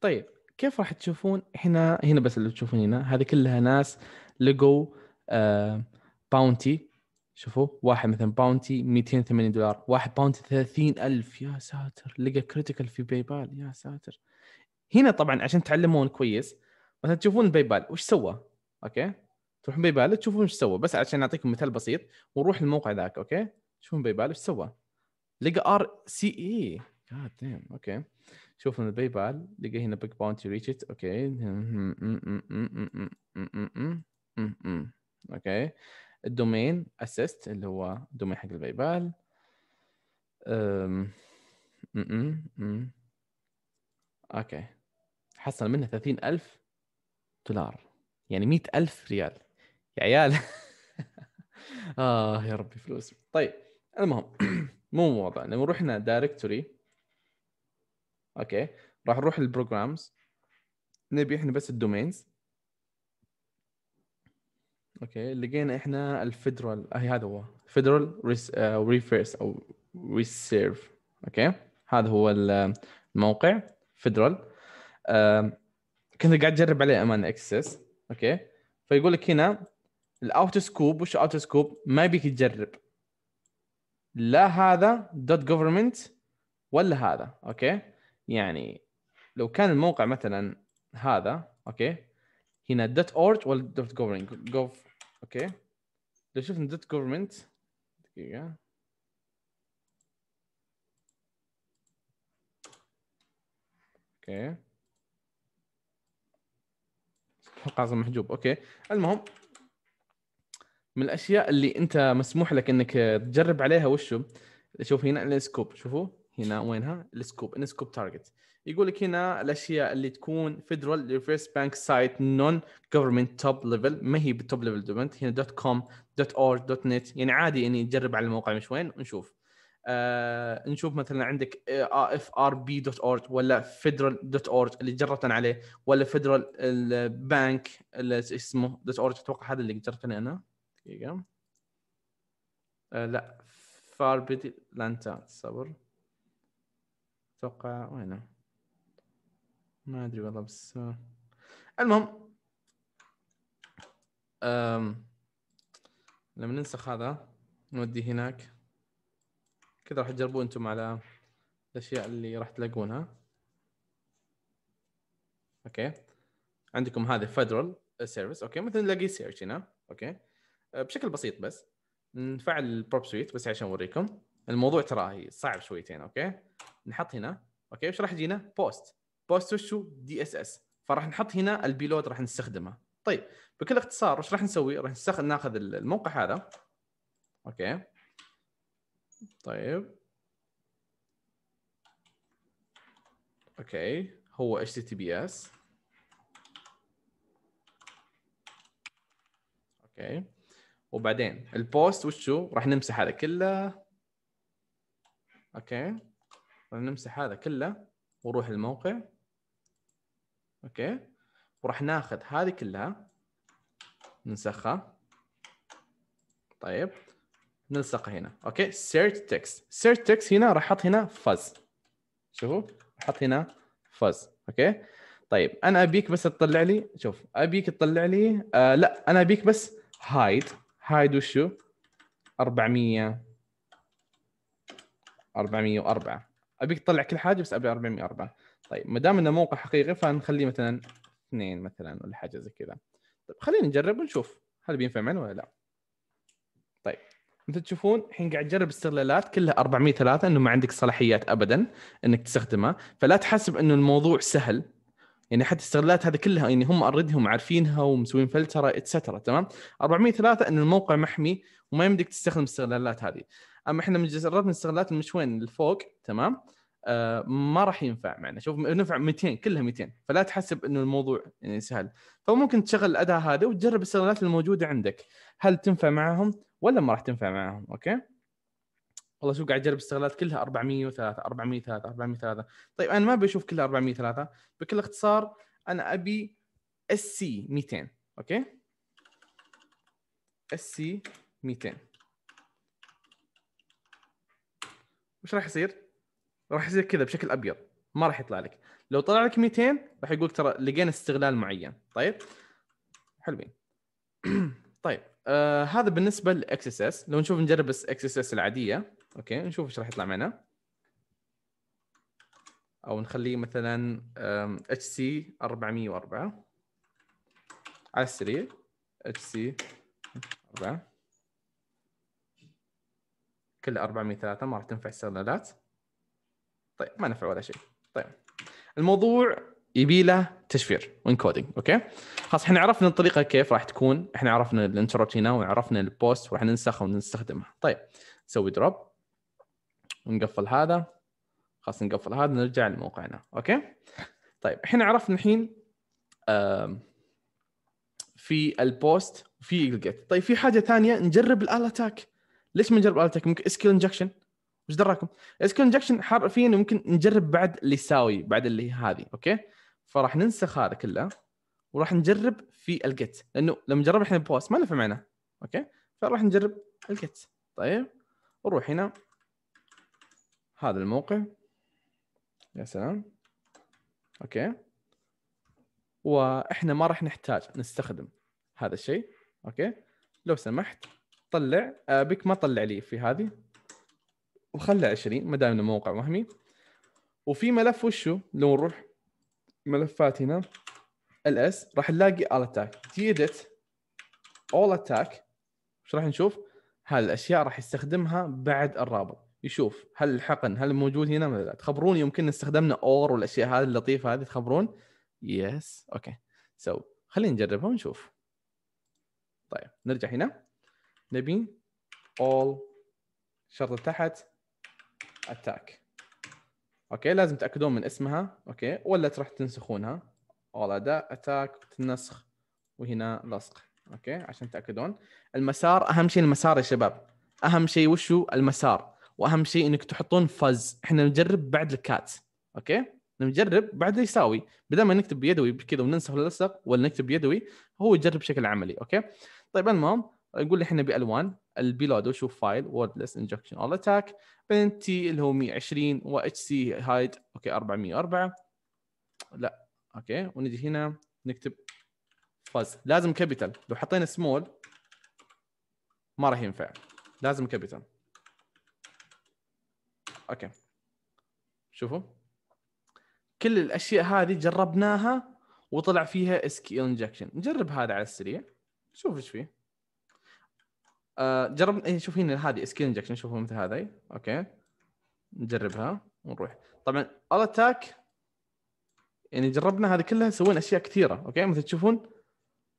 طيب كيف راح تشوفون هنا هنا بس اللي تشوفون هنا هذه كلها ناس لقوا آه باونتي شوفوا واحد مثلا باونتي 280 دولار واحد باونتي 30000 يا ساتر لقى كريتيكال في باي بال يا ساتر هنا طبعا عشان تعلمون كويس مثلا تشوفون باي بال وش سوى اوكي تروحون باي بال تشوفون ايش سوى بس عشان اعطيكم مثال بسيط ونروح الموقع ذاك اوكي شوفون باي بال ايش سوى لقى ار سي اي جاد ديم اوكي من الباي بال لقى هنا بيج باونتي ريتشت اوكي اوكي الدومين اسيست اللي هو الدومين حق الباي بال اوكي حصل منها 30000 دولار يعني 100000 ريال يا عيال اه يا ربي فلوس طيب المهم مو لما رحنا دايركتوري اوكي راح نروح للبروجرامز نبي احنا بس الدومينز اوكي لقينا احنا الفيدرال اهي هذا هو فيدرال آه، ريفيرس او ريسيرف اوكي هذا هو الموقع فيدرال كنت قاعد اجرب عليه امان اكسس اوكي فيقول لك هنا الاوتو سكوب وش اوتو سكوب ما يبيك تجرب لا هذا دوت جوفرمنت ولا هذا اوكي يعني لو كان الموقع مثلا هذا اوكي هنا دوت اورج ولا دوت جوفرمنت جوف اوكي لو شفنا دوت جوفرمنت دقيقه اوكي اتوقع محجوب اوكي المهم من الاشياء اللي انت مسموح لك انك تجرب عليها وشو شوف هنا السكوب شوفوا هنا وينها السكوب السكوب تارجت يقول لك هنا الاشياء اللي تكون فيدرال ريفرس بانك سايت نون جفرمنت توب ليفل ما هي بالتوب ليفل دومنت هنا دوت كوم دوت اور دوت نت يعني عادي اني اجرب على الموقع مش وين ونشوف آه نشوف مثلا عندك اف ار بي دوت اورج ولا فيدرال دوت اورج اللي جربت انا عليه ولا فيدرال البنك اللي اسمه دوت اورج اتوقع هذا اللي جربت انا دقيقة آه، لا لا فاربد لانتان صبر اتوقع وينه ما ادري والله بس آه. المهم أم... لما ننسخ هذا نوديه هناك كذا راح تجربون انتم على الاشياء اللي راح تلاقونها اوكي عندكم هذا فيدرال سيرفيس اوكي مثلا نلاقي سيرش هنا اوكي آه، بشكل بسيط بس نفعل البروب سويت بس عشان اوريكم الموضوع ترى صعب شويتين اوكي نحط هنا اوكي وش راح يجينا بوست بوست وشو دي اس اس فراح نحط هنا البيلود راح نستخدمه طيب بكل اختصار وش راح نسوي راح نستخدم ناخذ الموقع هذا اوكي طيب اوكي هو HTTPS اوكي وبعدين البوست وشو راح نمسح هذا كله اوكي راح نمسح هذا كله ونروح الموقع اوكي وراح ناخذ هذه كلها ننسخها طيب نلصقها هنا اوكي سيرش تكست سيرش تكست هنا راح احط هنا فز شوفوا احط هنا فز اوكي طيب انا ابيك بس تطلع لي شوف ابيك تطلع لي آه لا انا ابيك بس هايد هايد وشو 400 404 ابيك تطلع كل حاجه بس ابي 404 طيب ما دام انه موقع حقيقي فنخليه مثلا اثنين مثلا ولا حاجه زي كذا طيب خلينا نجرب ونشوف هل بينفع معنا ولا لا طيب مثل تشوفون الحين قاعد تجرب استغلالات كلها 403 انه ما عندك صلاحيات ابدا انك تستخدمها فلا تحسب انه الموضوع سهل يعني حتى استغلالات هذه كلها يعني هم اوريدي هم عارفينها ومسوين فلتره اتسترا تمام 403 ان الموقع محمي وما يمديك تستخدم الاستغلالات هذه اما احنا مجرد من استغلالات المشوين الفوق تمام آه ما راح ينفع معنا شوف نفع 200 كلها 200 فلا تحسب انه الموضوع يعني سهل فممكن تشغل الاداه هذا وتجرب الاستغلالات الموجوده عندك هل تنفع معهم ولا ما راح تنفع معهم اوكي والله شوف قاعد اجرب استغلالات كلها 403 403 403 طيب انا ما بشوف كلها 403 بكل اختصار انا ابي اس سي 200 اوكي اس سي 200 وش راح يصير؟ راح يصير كذا بشكل ابيض ما راح يطلع لك لو طلع لك 200 راح يقول ترى لقينا استغلال معين طيب حلوين طيب آه هذا بالنسبه للاكس اس اس لو نشوف نجرب الاكس اس اس العاديه اوكي نشوف ايش راح يطلع معنا او نخليه مثلا اتش سي 404 على السريع اتش سي 4 كلها 403 ما راح تنفع استغلالات طيب ما نفع ولا شيء طيب الموضوع يبي له تشفير وانكودينج اوكي خلاص احنا عرفنا الطريقه كيف راح تكون احنا عرفنا الانتروت هنا وعرفنا البوست وراح ننسخ ونستخدمها طيب نسوي دروب ونقفل هذا خلاص نقفل هذا نرجع لموقعنا اوكي طيب احنا عرفنا الحين في البوست في الجيت طيب في حاجه ثانيه نجرب الالاتاك ليش ما نجرب اتاك ممكن اسكيل انجكشن وش دراكم اسكيل انجكشن حرفيا ممكن نجرب بعد اللي يساوي بعد اللي هذه اوكي فراح ننسخ هذا كله وراح نجرب في الجيت لانه لما نجرب احنا البوست ما نفهم معنا اوكي فراح نجرب الجيت طيب نروح هنا هذا الموقع يا سلام اوكي واحنا ما راح نحتاج نستخدم هذا الشيء اوكي لو سمحت طلع آه، بك ما طلع لي في هذه وخلى 20 ما دام انه موقع وهمي وفي ملف وشو لو نروح ملفات هنا الاس راح نلاقي ال اتاك تيدت اول اتاك ايش راح نشوف؟ هالاشياء راح يستخدمها بعد الرابط يشوف هل الحقن هل موجود هنا ولا لا تخبروني يمكن استخدمنا اور والاشياء هذه اللطيفه هذه تخبرون يس اوكي سو so, خلينا نجربها ونشوف طيب نرجع هنا نبي all شرط تحت attack اوكي لازم تاكدون من اسمها اوكي ولا تروح تنسخونها all اداء attack تنسخ وهنا لصق اوكي عشان تاكدون المسار اهم شيء المسار يا شباب اهم شيء وشو المسار واهم شيء انك تحطون فز احنا نجرب بعد الكات اوكي نجرب بعد يساوي بدل ما نكتب بيدوي بكذا وننسخ ونلصق ولا نكتب بيدوي هو يجرب بشكل عملي اوكي طيب المهم يقول لي احنا بالوان البيلود شوف فايل ووردلس انجكشن اول اتاك بين تي اللي هو 120 واتش سي هايد اوكي 404 لا اوكي ونجي هنا نكتب فاز لازم كابيتال لو حطينا سمول ما راح ينفع لازم كابيتال اوكي شوفوا كل الاشياء هذه جربناها وطلع فيها اسكيل انجكشن نجرب هذا على السريع شوف ايش فيه آه، جرب إيه، شوف هنا هذه اسكي انجكشن شوفوا مثل هذه اوكي نجربها ونروح طبعا اتاك يعني جربنا هذه كلها سوينا اشياء كثيره اوكي مثل تشوفون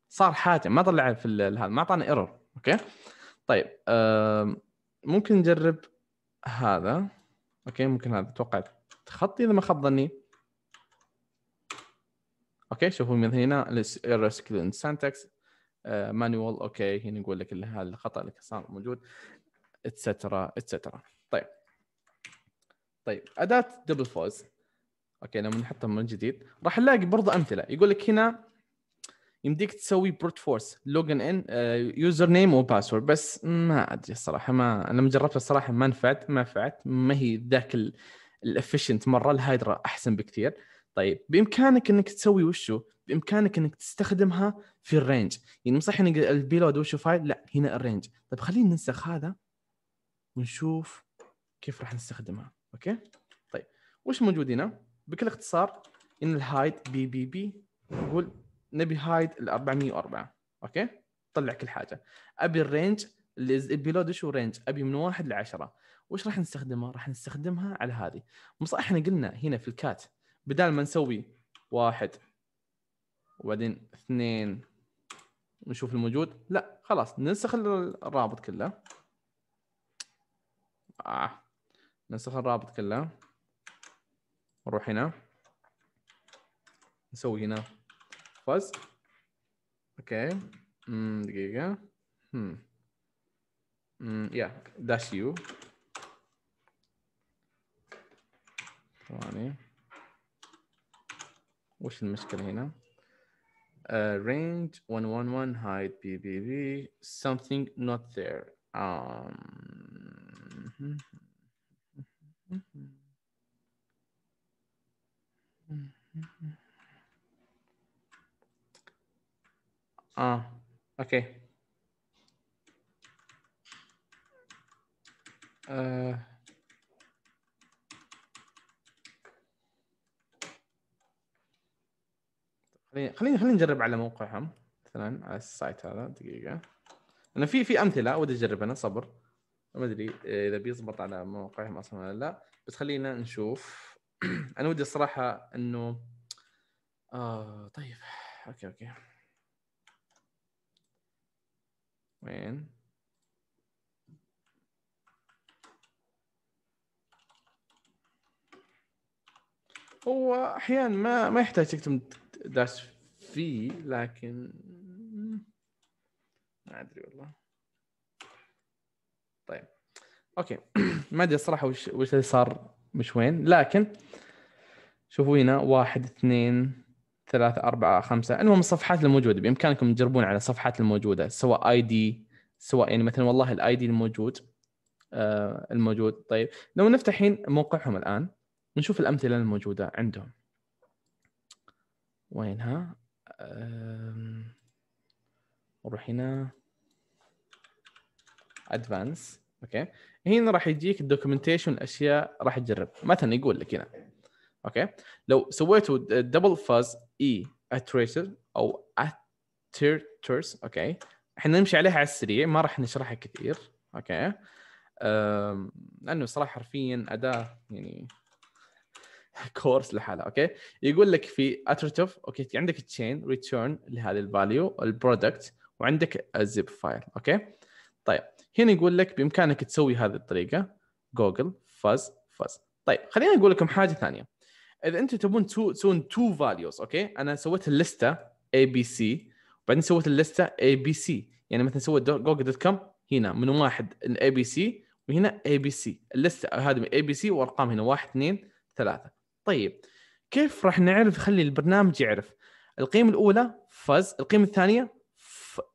صار حاتم ما طلع في هذا ما اعطانا ايرور اوكي طيب ممكن نجرب هذا اوكي ممكن هذا اتوقع تخطي اذا ما خاب ظني اوكي شوفوا من هنا الريسكلين سانتكس مانوال اوكي هنا يقول لك هذا الخطا اللي صار موجود اتسترا اتسترا طيب طيب اداه دبل فوز اوكي لما نحطها من جديد راح نلاقي برضه امثله يقول لك هنا يمديك تسوي بروت فورس لوجن ان يوزر نيم وباسورد بس ما ادري الصراحه ما انا جربتها الصراحه ما نفعت ما نفعت ما هي ذاك الافشنت مره الهايدرا احسن بكثير طيب بامكانك انك تسوي وشو؟ بامكانك انك تستخدمها في الرينج يعني صح انك البيلود وشو فايل لا هنا الرينج طيب خلينا ننسخ هذا ونشوف كيف راح نستخدمها اوكي طيب وش موجود هنا بكل اختصار ان الهايد بي بي بي نقول نبي هايد ال 404 اوكي طلع كل حاجه ابي الرينج اللي لود شو رينج ابي من واحد ل 10 وش راح نستخدمها؟ راح نستخدمها على هذه صح احنا قلنا هنا في الكات بدال ما نسوي واحد وبعدين اثنين نشوف الموجود لا خلاص ننسخ الرابط كله آه. ننسخ الرابط كله نروح هنا نسوي هنا first. Okay. Mm, giga. Hmm. Mm, yeah, that's you. 20. the المشكلة here? Uh, range 111 Height BBB something not there. Um, Hmm. Hmm. اه اوكي آه. خلينا خلينا نجرب على موقعهم مثلا على السايت هذا دقيقه انا في في امثله ودي اجرب انا صبر ما ادري اذا بيزبط على موقعهم اصلا ولا لا بس خلينا نشوف انا ودي الصراحه انه آه طيب اوكي اوكي man. هو احيانا ما ما يحتاج تكتب داش في لكن ما ادري والله طيب اوكي ما ادري الصراحه وش وش اللي صار مش وين لكن شوفوا هنا واحد اثنين ثلاثة أربعة خمسة المهم الصفحات الموجودة بإمكانكم تجربون على الصفحات الموجودة سواء اي دي سواء يعني مثلا والله الاي دي الموجود آه الموجود طيب لو نفتحين موقعهم الآن نشوف الأمثلة الموجودة عندهم وينها نروح هنا ادفانس اوكي هنا راح يجيك الدوكيومنتيشن الاشياء راح تجرب مثلا يقول لك هنا اوكي لو سويتوا دبل فاز اي e, اتريتر او اترترز اوكي احنا نمشي عليها على السريع ما راح نشرحها كثير اوكي لانه صراحه حرفيا اداه يعني كورس لحالها اوكي يقول لك في اتريتف اوكي عندك تشين ريتيرن لهذه الفاليو البرودكت وعندك الزب فايل اوكي طيب هنا يقول لك بامكانك تسوي هذه الطريقه جوجل فاز فاز طيب خليني اقول لكم حاجه ثانيه اذا انتم تبون تسوون تو فاليوز اوكي انا سويت اللسته اي بي سي وبعدين سويت اللسته اي بي سي يعني مثلا سويت جوجل دوت كوم هنا من واحد الاي بي سي وهنا اي بي سي اللسته هذه اي بي سي وارقام هنا واحد اثنين ثلاثه طيب كيف راح نعرف نخلي البرنامج يعرف القيمه الاولى فز القيمه الثانيه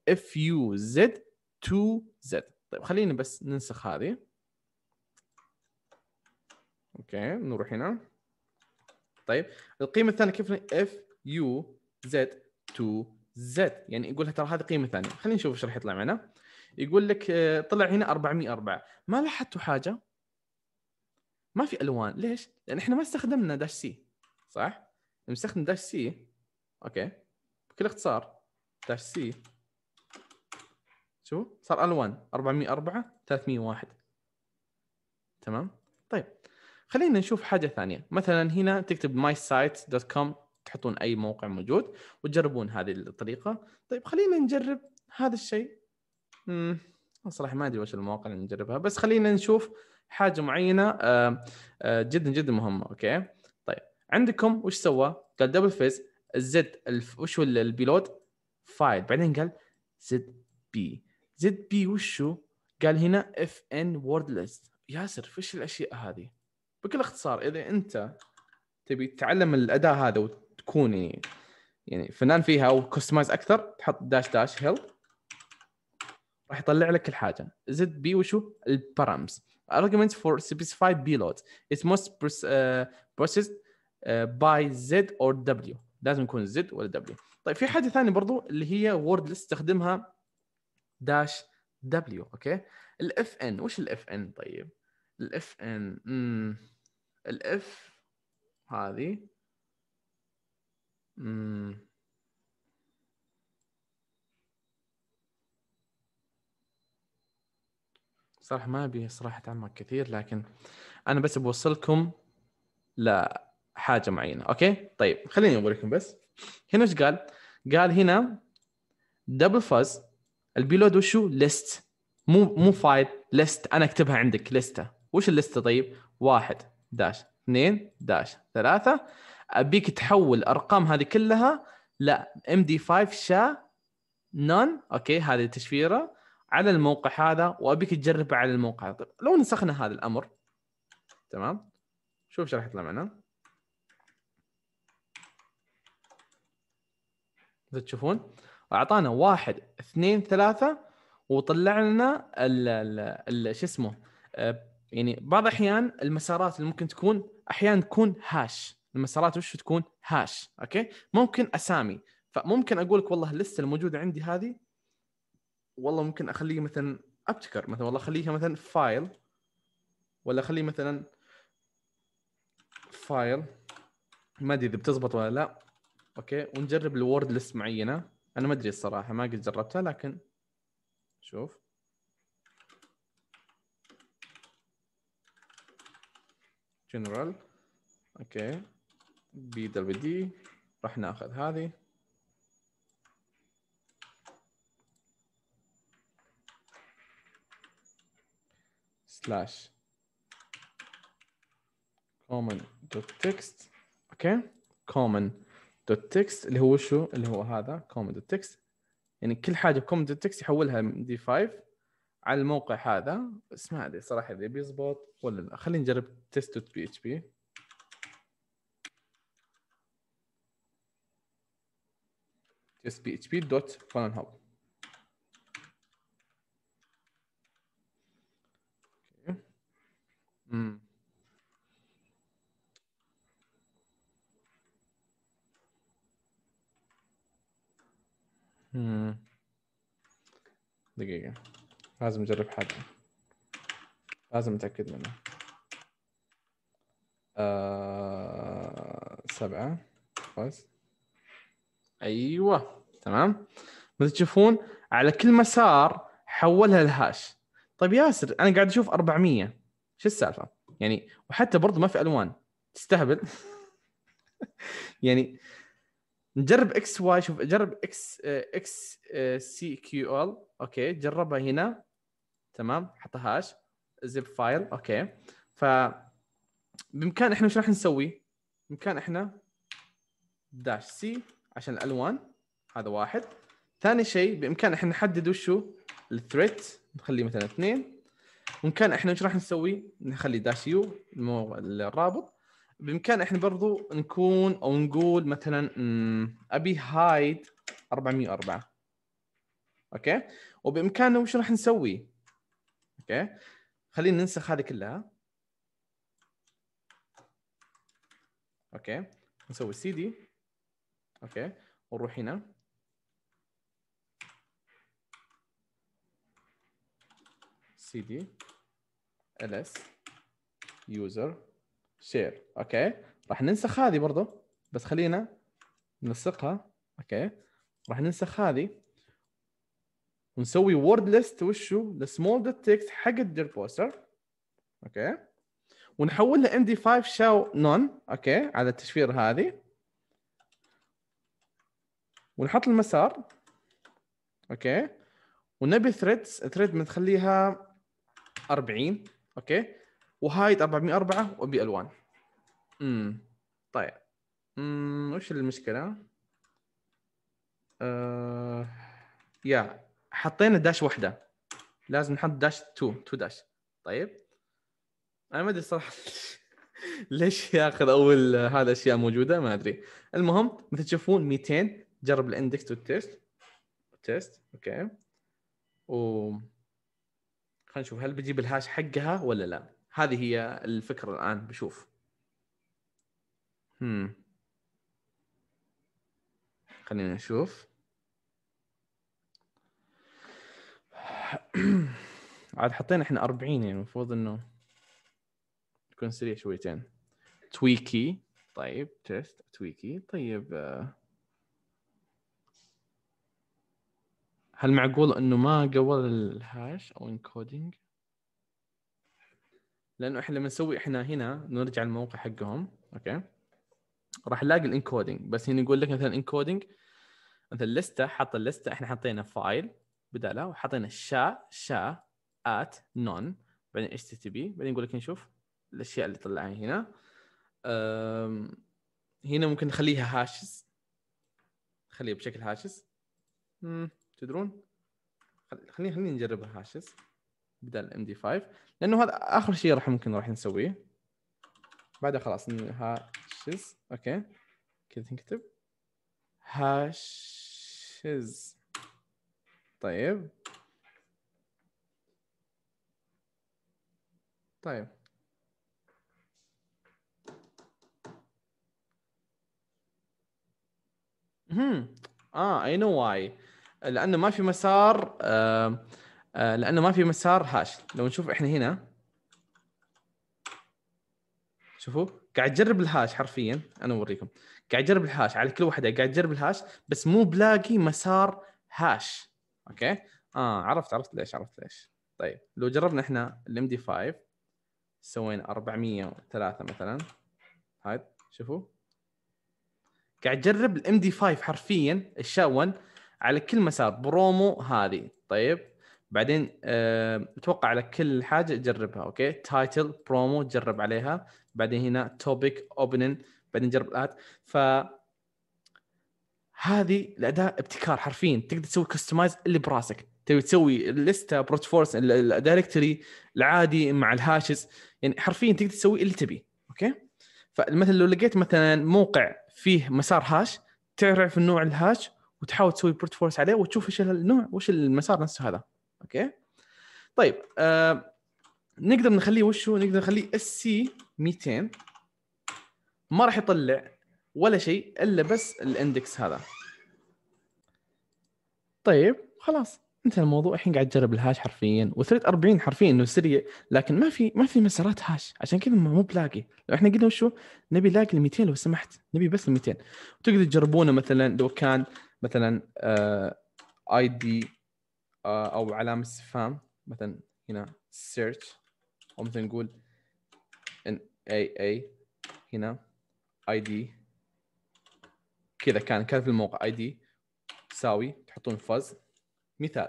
اف يو زد 2 زد طيب خلينا بس ننسخ هذه اوكي نروح هنا طيب القيمه الثانيه كيف اف يو زد 2 زد يعني يقول لك ترى هذه قيمه ثانيه خلينا نشوف ايش راح يطلع معنا يقول لك آه، طلع هنا 404 ما لاحظتوا حاجه ما في الوان ليش لان احنا ما استخدمنا داش سي صح نستخدم داش سي اوكي بكل اختصار داش سي شوف صار الوان 404 301 تمام طيب خلينا نشوف حاجه ثانيه مثلا هنا تكتب mysite.com تحطون اي موقع موجود وتجربون هذه الطريقه طيب خلينا نجرب هذا الشيء امم صراحه ما ادري وش المواقع اللي نجربها بس خلينا نشوف حاجه معينه آه، آه، جدا جدا مهمه اوكي طيب عندكم وش سوى قال دبل فيز الزد وش هو البيلوت فايل بعدين قال زد بي زد بي وشو قال هنا اف ان وورد ليست ياسر وش الاشياء هذه بكل اختصار اذا انت تبي تتعلم الاداء هذا وتكون يعني يعني فنان فيها او كستمايز اكثر تحط داش داش هيل راح يطلع لك الحاجه زد بي وشو البارامز arguments for specified payload it must uh, processed uh, by z or w لازم يكون z ولا w طيب في حاجه ثانيه برضو اللي هي وورد ليست استخدمها داش دبليو اوكي الاف ان وش الاف ان طيب الاف ان الاف هذه امم صراحة ما ابي صراحة اتعمق كثير لكن انا بس بوصلكم لحاجة معينة اوكي طيب خليني اوريكم بس هنا ايش قال؟ قال هنا دبل فاز البيلود وشو؟ ليست مو مو فايل ليست انا اكتبها عندك لستة وش الليسته طيب؟ واحد 11 2 11 3 ابيك تحول الارقام هذه كلها لا ام دي 5 شا نون اوكي هذه تشفيره على الموقع هذا وابيك تجربه على الموقع طيب لو نسخنا هذا الامر تمام شوف ايش راح يطلع معنا اذا تشوفون اعطانا واحد اثنين ثلاثه وطلع لنا شو اسمه آه، يعني بعض الاحيان المسارات اللي ممكن تكون احيانا تكون هاش المسارات وش تكون هاش اوكي ممكن اسامي فممكن اقول لك والله اللسته الموجوده عندي هذه والله ممكن اخليه مثلا ابتكر مثلا والله اخليها مثلا فايل ولا اخليه مثلا فايل ما ادري اذا بتزبط ولا لا اوكي ونجرب الورد ليست معينه انا ما ادري الصراحه ما قد جربتها لكن شوف جنرال اوكي بي دبليو دي راح ناخذ هذه سلاش كومن دوت تكست اوكي كومن دوت تكست اللي هو شو اللي هو هذا كومن دوت تكست يعني كل حاجه كومن دوت تكست يحولها من دي 5 على الموقع هذا بس ما ادري صراحه اذا بيزبط ولا لا خلينا نجرب تيست دوت بي اتش بي تيست بي اتش بي دوت هاب دقيقه لازم نجرب حاجة لازم أتأكد منها آه... سبعة كويس أيوة تمام مثل تشوفون على كل مسار حولها الهاش طيب ياسر أنا قاعد أشوف 400 شو السالفة يعني وحتى برضه ما في ألوان تستهبل يعني نجرب اكس واي شوف جرب اكس آه، اكس آه، سي كيو ال اوكي جربها هنا تمام حط هاش زب فايل اوكي ف بامكان احنا ايش راح نسوي؟ بامكان احنا داش سي عشان الالوان هذا واحد ثاني شيء بامكان احنا نحدد وشو الثريت نخليه مثلا اثنين بامكان احنا ايش راح نسوي؟ نخلي داش يو الرابط بامكان احنا برضو نكون او نقول مثلا ابي هايد 404 اوكي وبامكاننا وش راح نسوي؟ اوكي خلينا ننسخ هذه كلها اوكي نسوي سي دي اوكي ونروح هنا cd ls user share اوكي راح ننسخ هذه برضه بس خلينا ننسقها اوكي راح ننسخ هذه ونسوي وورد ليست وشو السمول دوت تكست حق بوستر اوكي ونحولها ام دي 5 شاو نون اوكي على التشفير هذه ونحط المسار اوكي ونبي ثريدز ثريد بنخليها 40 اوكي وهايت 404 وابي الوان امم طيب امم وش المشكله؟ آه... يا حطينا داش واحده لازم نحط داش 2 2 داش طيب انا ما ادري صراحه ليش ياخذ اول هذا اشياء موجوده ما ادري المهم مثل تشوفون 200 جرب الاندكس والتيست تيست اوكي و خلينا نشوف هل بجيب الهاش حقها ولا لا هذه هي الفكره الان بشوف هم خلينا نشوف عاد حطينا احنا 40 يعني المفروض انه تكون سريع شويتين تويكي طيب تيست تويكي طيب آه. هل معقول انه ما قول الهاش او انكودينج؟ لانه احنا لما نسوي احنا هنا نرجع الموقع حقهم اوكي راح نلاقي الانكودينج بس هنا يقول لك مثلا انكودينج مثلا لسته حط اللسته احنا حطينا فايل بداله وحطينا شا شا ات نون بعدين اتش تي تي بي بعدين نقول لك نشوف الاشياء اللي طلعها هنا هنا ممكن نخليها هاشز نخليها بشكل هاشز امم تدرون خلينا خلينا نجربها هاشز بدل ام دي 5 لانه هذا اخر شيء راح ممكن راح نسويه بعدها خلاص هاشز اوكي كذا نكتب هاشز طيب طيب هم اه اي نو واي لانه ما في مسار آه آه لانه ما في مسار هاش لو نشوف احنا هنا شوفوا قاعد اجرب الهاش حرفيا انا اوريكم قاعد اجرب الهاش على كل واحده قاعد اجرب الهاش بس مو بلاقي مسار هاش اوكي اه عرفت عرفت ليش عرفت ليش طيب لو جربنا احنا الام دي 5 سوينا 403 مثلا هاي شوفوا قاعد تجرب الام دي 5 حرفيا الشا 1 على كل مسار برومو هذه طيب بعدين آه، اتوقع أه على كل حاجه جربها اوكي تايتل برومو جرب عليها بعدين هنا توبيك اوبنن بعدين جرب الات ف هذه الاداء ابتكار حرفيا تقدر تسوي كستمايز اللي براسك تبي تسوي الليسته بروت فورس الدايركتري العادي مع الهاشز يعني حرفيا تقدر تسوي اللي تبي اوكي فمثلا لو لقيت مثلا موقع فيه مسار هاش تعرف النوع الهاش وتحاول تسوي بروت فورس عليه وتشوف ايش النوع وش المسار نفسه هذا اوكي طيب آه نقدر نخليه وش هو نقدر نخليه اس سي 200 ما راح يطلع ولا شيء الا بس الاندكس هذا طيب خلاص انتهى الموضوع الحين قاعد تجرب الهاش حرفيا وثريد 40 حرفيا انه سريع لكن ما في ما في مسارات هاش عشان كذا مو بلاقي لو احنا قلنا شو نبي لاقي ال 200 لو سمحت نبي بس ال 200 وتقدر تجربونه مثلا لو كان مثلا آه، اي آه دي آه او علامه استفهام مثلا هنا سيرش او مثلا نقول ان اي اي هنا اي دي كذا كان كان في الموقع اي دي تساوي تحطون فاز مثال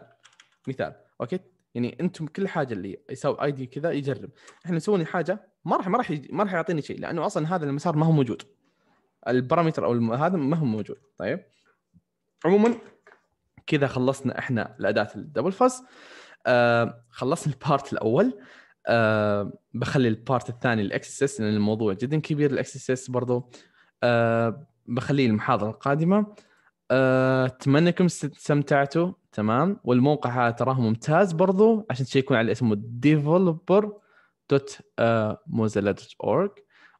مثال اوكي يعني انتم كل حاجه اللي يساوي اي دي كذا يجرب احنا نسوي حاجه ما راح ما راح ما راح يعطيني شيء لانه اصلا هذا المسار ما هو موجود البارامتر او الم... هذا ما هو موجود طيب عموما كذا خلصنا احنا الاداه الدبل فاز آه خلصنا البارت الاول آه بخلي البارت الثاني الاكسس لان الموضوع جدا كبير الاكسس برضو آه بخليه المحاضره القادمه آه، اتمنى انكم استمتعتوا تمام والموقع هذا تراه ممتاز برضو عشان تشيكون على اسمه developer.mozilla.org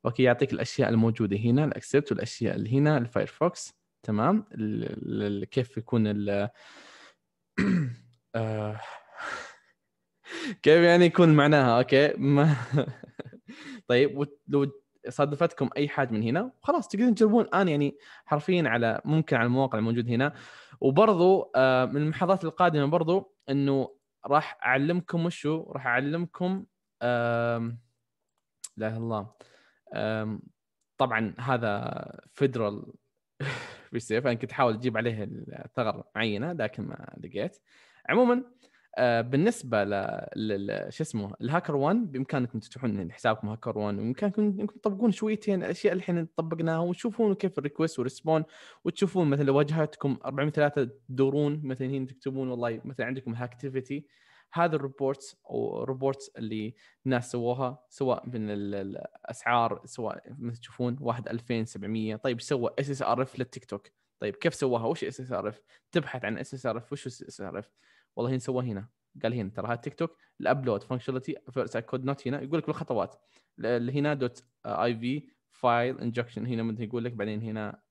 اوكي يعطيك الاشياء الموجوده هنا الاكسبت والاشياء اللي هنا الفايرفوكس تمام كيف يكون ال آه، كيف يعني يكون معناها اوكي ما طيب لو صادفتكم اي حاجه من هنا وخلاص تقدرون تجربون الان يعني حرفيا على ممكن على المواقع الموجوده هنا وبرضو آه، من المحاضرات القادمه برضو انه راح اعلمكم وشو راح اعلمكم لا اله الله طبعا هذا فيدرال بالسيف انا كنت احاول اجيب عليه الثغر معينه لكن ما لقيت عموما آه، بالنسبه ل شو اسمه الهاكر 1 بامكانكم تفتحون حسابكم هاكر 1 وبامكانكم انكم تطبقون شويتين الاشياء الحين طبقناها وتشوفون كيف الريكوست والريسبون وتشوفون مثلا واجهتكم 403 تدورون مثلا هنا تكتبون والله مثلا عندكم هاكتيفيتي هذا الريبورتس او الريبورتس اللي الناس سووها سواء من الاسعار سواء مثل تشوفون 1 2700 طيب سوى اس اس ار اف للتيك توك طيب كيف سواها وش اس اس ار اف تبحث عن اس اس ار اف وش اس اس ار اف والله هنا سواه هنا قال هنا ترى هذا تيك توك الابلود فانكشناليتي كود نوت هنا يقول لك الخطوات اللي هنا دوت اي في فايل انجكشن هنا يقول لك بعدين هنا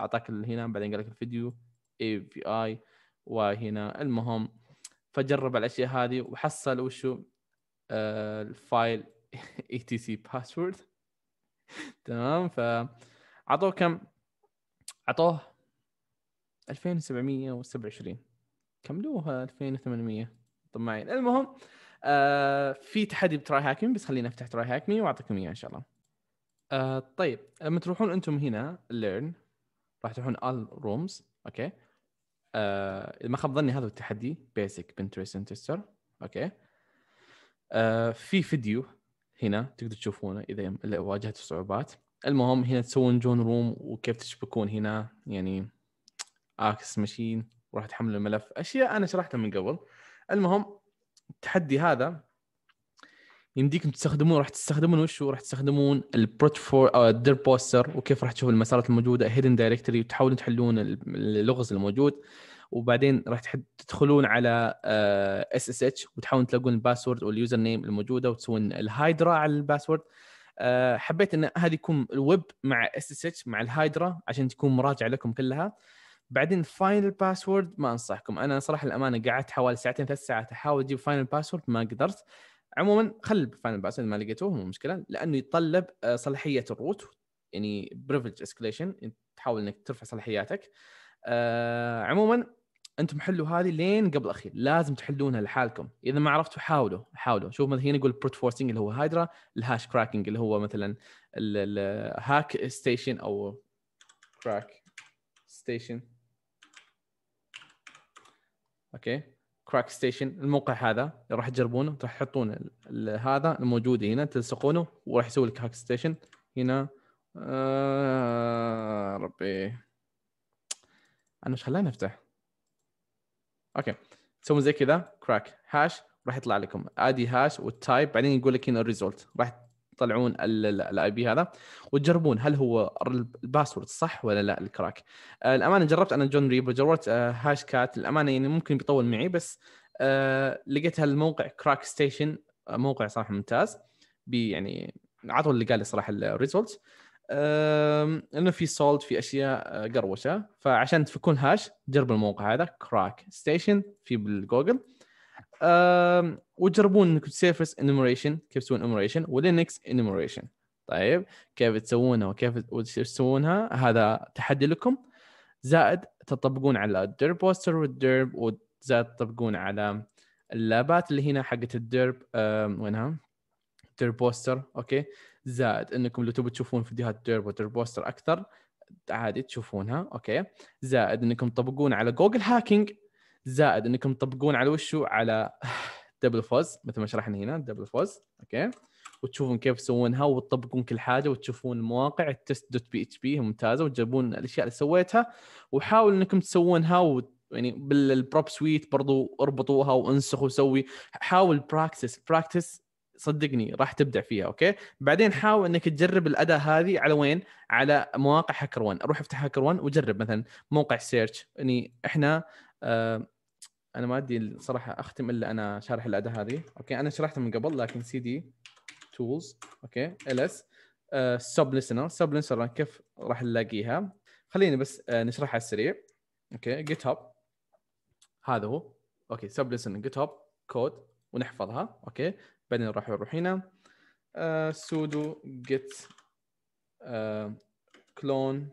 اعطاك اللي هنا بعدين قال لك الفيديو اي بي اي وهنا المهم فجرب الاشياء هذه وحصل وشو آه، الفايل اي تي سي باسورد تمام فعطوه كم؟ عطوه 2727 كملوها 2800 طماعين المهم آه في تحدي بتراي هاكمي بس خليني افتح تراي هاكمي واعطيكم اياه ان شاء الله آه طيب لما تروحون انتم هنا ليرن راح تروحون ال رومز اوكي آه ما خاب ظني هذا التحدي بيسك بنترست انتستر اوكي آه في فيديو هنا تقدر تشوفونه اذا واجهت صعوبات المهم هنا تسوون جون روم وكيف تشبكون هنا يعني اكس ماشين وراح تحمل الملف اشياء انا شرحتها من قبل المهم التحدي هذا يمديكم تستخدمون راح تستخدمون وشو راح تستخدمون فور او الدير بوستر وكيف راح تشوف المسارات الموجوده هيدن دايركتوري وتحاولون تحلون اللغز الموجود وبعدين راح تدخلون على اس اس اتش وتحاولون تلاقون الباسورد واليوزر نيم الموجوده وتسوون الهايدرا على الباسورد آه، حبيت ان هذه يكون الويب مع اس اس اتش مع الهايدرا عشان تكون مراجعه لكم كلها بعدين فاينل باسورد ما انصحكم انا صراحه الامانه قعدت حوالي ساعتين ثلاث ساعات احاول اجيب فاينل باسورد ما قدرت عموما خل فاينل باسورد ما لقيتوه مو مشكله لانه يتطلب آه، صلاحيه الروت يعني بريفج اسكليشن تحاول انك ترفع صلاحياتك آه عموما انتم حلوا هذه لين قبل الاخير لازم تحلونها لحالكم اذا ما عرفتوا حاولوا حاولوا شوف مثلا هنا يقول بروت فورسينج اللي هو هايدرا الهاش كراكنج اللي هو مثلا الهاك ستيشن او كراك ستيشن اوكي كراك ستيشن الموقع هذا راح تجربونه راح تحطون هذا الموجود هنا تلصقونه وراح يسوي لك هاك ستيشن هنا آه ربي انا ايش خلاني افتح اوكي تسوون زي كذا كراك هاش راح يطلع لكم ادي هاش والتايب بعدين يقول لك هنا الريزولت راح تطلعون الاي بي هذا وتجربون هل هو الباسورد صح ولا لا الكراك الامانه جربت انا جون ريبو جربت هاش كات الامانه يعني ممكن بيطول معي بس لقيت هالموقع كراك ستيشن موقع صراحه ممتاز بي يعني عطوا اللي قال لي صراحه الريزولت انه في سولت في اشياء قروشه فعشان تفكون هاش جربوا الموقع هذا كراك ستيشن في بالجوجل وتجربون انكم سيرفس انيميريشن كيف تسوون انيميريشن ولينكس انيميريشن طيب كيف تسوونها وكيف تسوونها هذا تحدي لكم زائد تطبقون على الديرب بوستر والدرب وزائد تطبقون على اللابات اللي هنا حقت الدرب وينها؟ درب بوستر اوكي زائد انكم لو تبوا تشوفون فيديوهات ديرب وديرب بوستر اكثر عادي تشوفونها اوكي زائد انكم تطبقون على جوجل هاكينج زائد انكم تطبقون على وشو على دبل فوز مثل ما شرحنا هنا دبل فوز اوكي وتشوفون كيف تسوونها وتطبقون كل حاجه وتشوفون المواقع التست دوت بي اتش بي ممتازه وتجربون الاشياء اللي سويتها وحاولوا انكم تسوونها و يعني بالبروب سويت برضو اربطوها وانسخوا وسوي حاول براكتس براكتس صدقني راح تبدع فيها اوكي بعدين حاول انك تجرب الاداه هذه على وين على مواقع هاكر 1 روح افتح هاكر 1 وجرب مثلا موقع سيرش يعني احنا آه انا ما ادري صراحه اختم الا انا شارح الاداه هذه اوكي انا شرحتها من قبل لكن سي دي تولز اوكي ال اس سب لسنر سب لسنر كيف راح نلاقيها خليني بس uh, نشرحها على السريع اوكي جيت هاب هذا هو اوكي سب لسنر جيت هاب كود ونحفظها اوكي بعدين راح نروح هنا سودو جيت كلون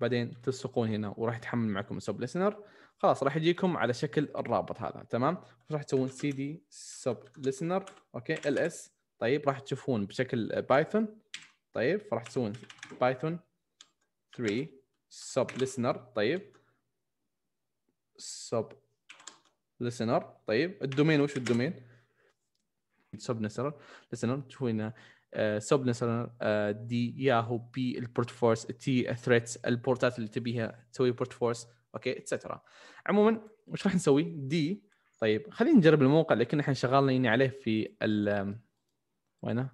بعدين تلصقون هنا وراح يتحمل معكم السب ليسنر خلاص راح يجيكم على شكل الرابط هذا تمام راح تسوون سي دي سب لسنر اوكي ال اس طيب راح تشوفون بشكل بايثون طيب فراح تسوون بايثون 3 سب لسنر طيب سب لسنر طيب الدومين وش الدومين سب لسنر لسنر تشوفون سب لسنر دي ياهو بي البورت فورس تي ثريتس البورتات اللي تبيها تسوي بورت فورس اوكي اتسترا عموما وش راح نسوي دي طيب خلينا نجرب الموقع اللي كنا احنا شغالين يعني عليه في ال وينه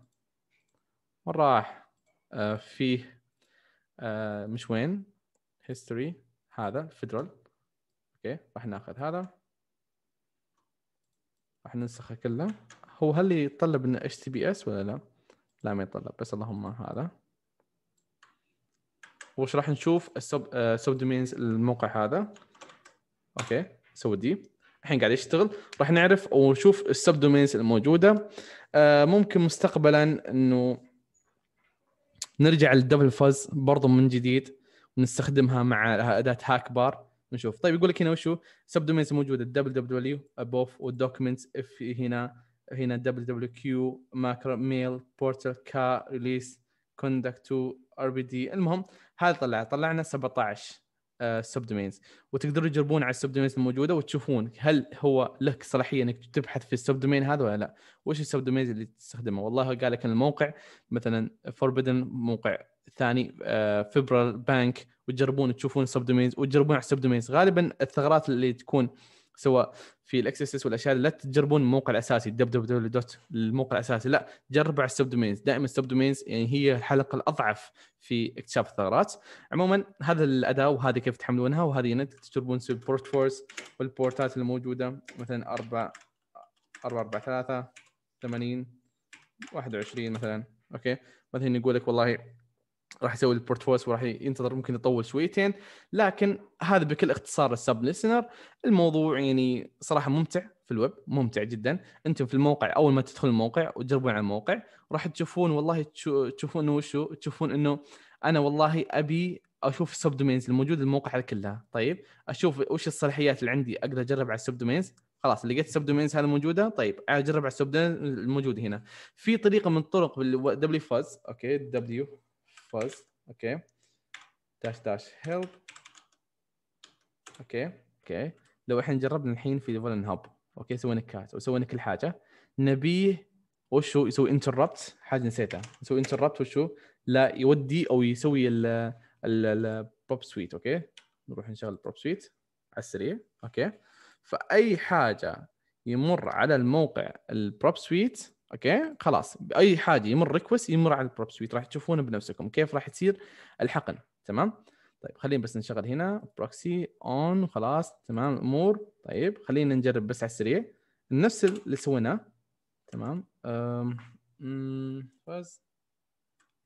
وين راح آه فيه آه مش وين هيستوري هذا الفيدرال اوكي راح ناخذ هذا راح ننسخه كله هو هل يتطلب ان اتش تي بي اس ولا لا؟ لا ما يتطلب بس اللهم هذا وش راح نشوف السب سب آه، دومينز الموقع هذا اوكي سوي دي الحين قاعد يشتغل راح نعرف ونشوف السب دومينز الموجوده آه، ممكن مستقبلا انه نرجع للدبل فاز برضه من جديد ونستخدمها مع اداه هاك بار نشوف طيب يقول لك هنا وشو سب دومينز موجوده دبل دبليو ابوف والدوكيومنتس اف هنا هنا دبليو دبليو كيو ماكرو ميل بورتال كا ريليس كوندكت تو ار بي دي المهم هذا طلع طلعنا 17 سب دومينز وتقدروا تجربون على السب دومينز الموجوده وتشوفون هل هو لك صلاحيه انك تبحث في السب دومين هذا ولا لا وش السب دومينز اللي تستخدمه والله قال لك الموقع مثلا فوربدن موقع ثاني فيبرال آه، بانك وتجربون تشوفون السب دومينز وتجربون على السب دومينز غالبا الثغرات اللي تكون سواء في الاكسسس والاشياء لا تجربون الموقع الاساسي دبليو دوت الموقع الاساسي لا جرب على السب دومينز دائما السب دومينز يعني هي الحلقه الاضعف في اكتشاف الثغرات عموما هذا الاداه وهذه كيف تحملونها وهذه تجربون البورت فورس والبورتات الموجوده مثلا 4 4 4 3 80 21 مثلا اوكي مثلا يقول لك والله راح يسوي البورتفوليو وراح ينتظر ممكن يطول شويتين لكن هذا بكل اختصار السب ليسنر الموضوع يعني صراحه ممتع في الويب ممتع جدا انتم في الموقع اول ما تدخل الموقع وتجربون على الموقع راح تشوفون والله تشوفون وشو تشوفون انه انا والله ابي اشوف السب دومينز الموجوده الموقع هذا كلها طيب اشوف وش الصلاحيات اللي عندي اقدر اجرب على السب دومينز خلاص لقيت السب دومينز هذه موجوده طيب اجرب على السب دومينز الموجود هنا في طريقه من الطرق دبليو فاز اوكي دبليو first okay dash dash help اوكي اوكي لو احنا جربنا الحين في فولن هاب اوكي سوينا كات وسوينا كل حاجه نبيه وشو يسوي انتربت حاجه نسيتها يسوي انتربت وشو لا يودي او يسوي ال البروب سويت اوكي نروح نشغل البروب سويت على السريع اوكي فاي حاجه يمر على الموقع البروب سويت اوكي خلاص باي حاجه يمر ريكوست يمر على البروب سويت راح تشوفونه بنفسكم كيف راح تصير الحقن تمام طيب خلينا بس نشغل هنا بروكسي اون خلاص تمام امور طيب خلينا نجرب بس على السريع نفس اللي سويناه تمام أمم، فاز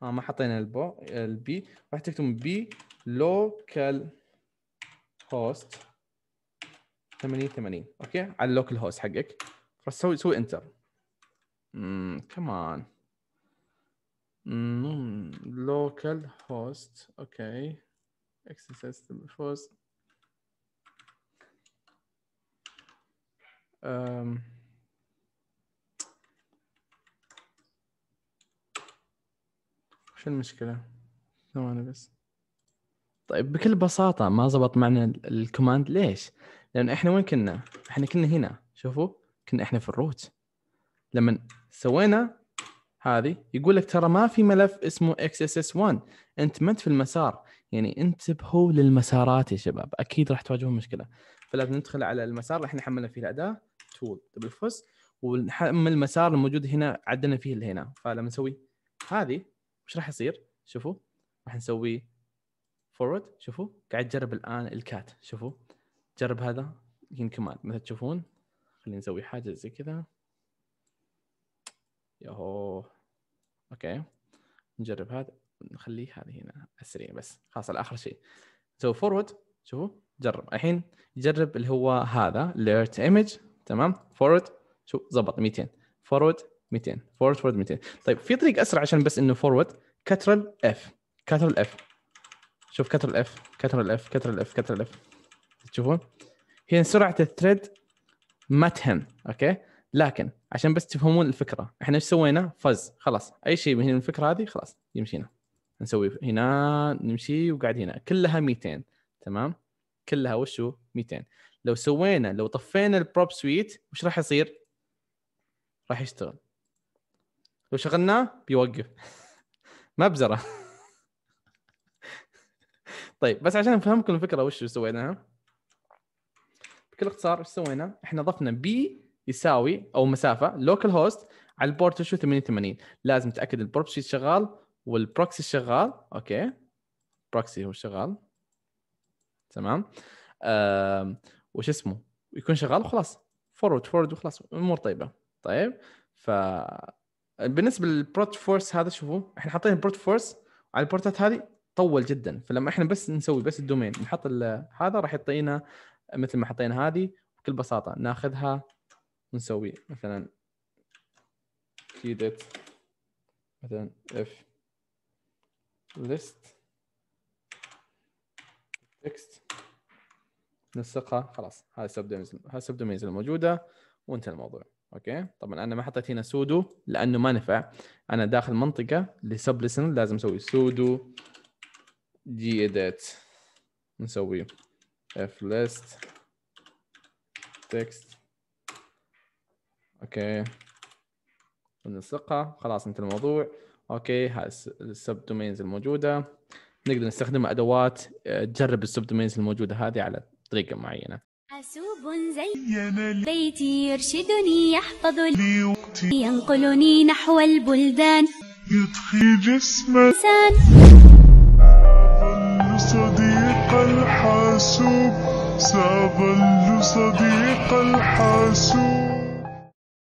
اه ما حطينا البو البي راح تكتب بي لوكال هوست 80 80 اوكي على اللوكال هوست حقك راح تسوي سوي انتر امم كمان امم لوكال هوست اوكي اكسس سيستم فوز um, شو المشكلة؟ ثواني بس طيب بكل بساطة ما زبط معنا الكوماند ليش؟ لأن احنا وين كنا؟ احنا كنا هنا شوفوا كنا احنا في الروت لما سوينا هذه يقول لك ترى ما في ملف اسمه اكس اس اس 1 انت ما انت في المسار يعني انتبهوا للمسارات يا شباب اكيد راح تواجهون مشكله فلازم ندخل على المسار اللي احنا حملنا فيه الاداه تول دبل فوس ونحمل المسار الموجود هنا عدلنا فيه اللي هنا فلما نسوي هذه وش راح يصير؟ شوفوا راح نسوي فورورد شوفوا قاعد جرب الان الكات شوفوا جرب هذا يمكن كمان مثل تشوفون خلينا نسوي حاجه زي كذا ياهو اوكي نجرب هذا نخليه هذه هنا السريع بس خلاص الاخر اخر شيء نسوي فورورد شوفوا جرب الحين جرب اللي هو هذا ليرت ايمج تمام فورورد شوف زبط 200 فورورد 200 فورورد فورورد 200 طيب في طريق اسرع عشان بس انه فورورد كترل اف كترل اف شوف كترل اف كترل اف كترل اف كترل اف تشوفون هنا سرعه الثريد ما تهم اوكي لكن عشان بس تفهمون الفكره احنا ايش سوينا فز خلاص اي شيء من الفكره هذه خلاص يمشينا نسوي هنا نمشي وقاعد هنا كلها 200 تمام كلها وشو 200 لو سوينا لو طفينا البروب سويت وش راح يصير راح يشتغل لو شغلناه بيوقف مبزره طيب بس عشان نفهمكم الفكره وش سويناها بكل اختصار وش سوينا؟ احنا ضفنا بي يساوي او مسافه لوكال هوست على البورت شو 88 لازم تاكد البروكسي شغال والبروكسي شغال اوكي بروكسي هو شغال تمام آه وش اسمه يكون شغال وخلاص فورورد فورورد وخلاص امور طيبه طيب ف بالنسبه للبروت فورس هذا شوفوا احنا حاطين البروت فورس على البورتات هذه طول جدا فلما احنا بس نسوي بس الدومين نحط هذا راح يعطينا مثل ما حطينا هذه بكل بساطه ناخذها ونسوي مثلا كيدت مثلا اف list text نسقها خلاص هاي السب دومينز هاي السب دومينز الموجوده وانتهى الموضوع اوكي طبعا انا ما حطيت هنا سودو لانه ما نفع انا داخل منطقه لسب لسن لازم اسوي سودو جي اديت نسوي اف ليست تكست اوكي بنلصقها خلاص انتهى الموضوع اوكي هاي السب دومينز الموجوده نقدر نستخدم ادوات آه، تجرب السب دومينز الموجوده هذه على طريقه معينه حاسوب زين بيتي يرشدني يحفظ لي وقتي ينقلني نحو البلدان يطفي جسم الانسان سأظل صديق الحاسوب سأظل صديق الحاسوب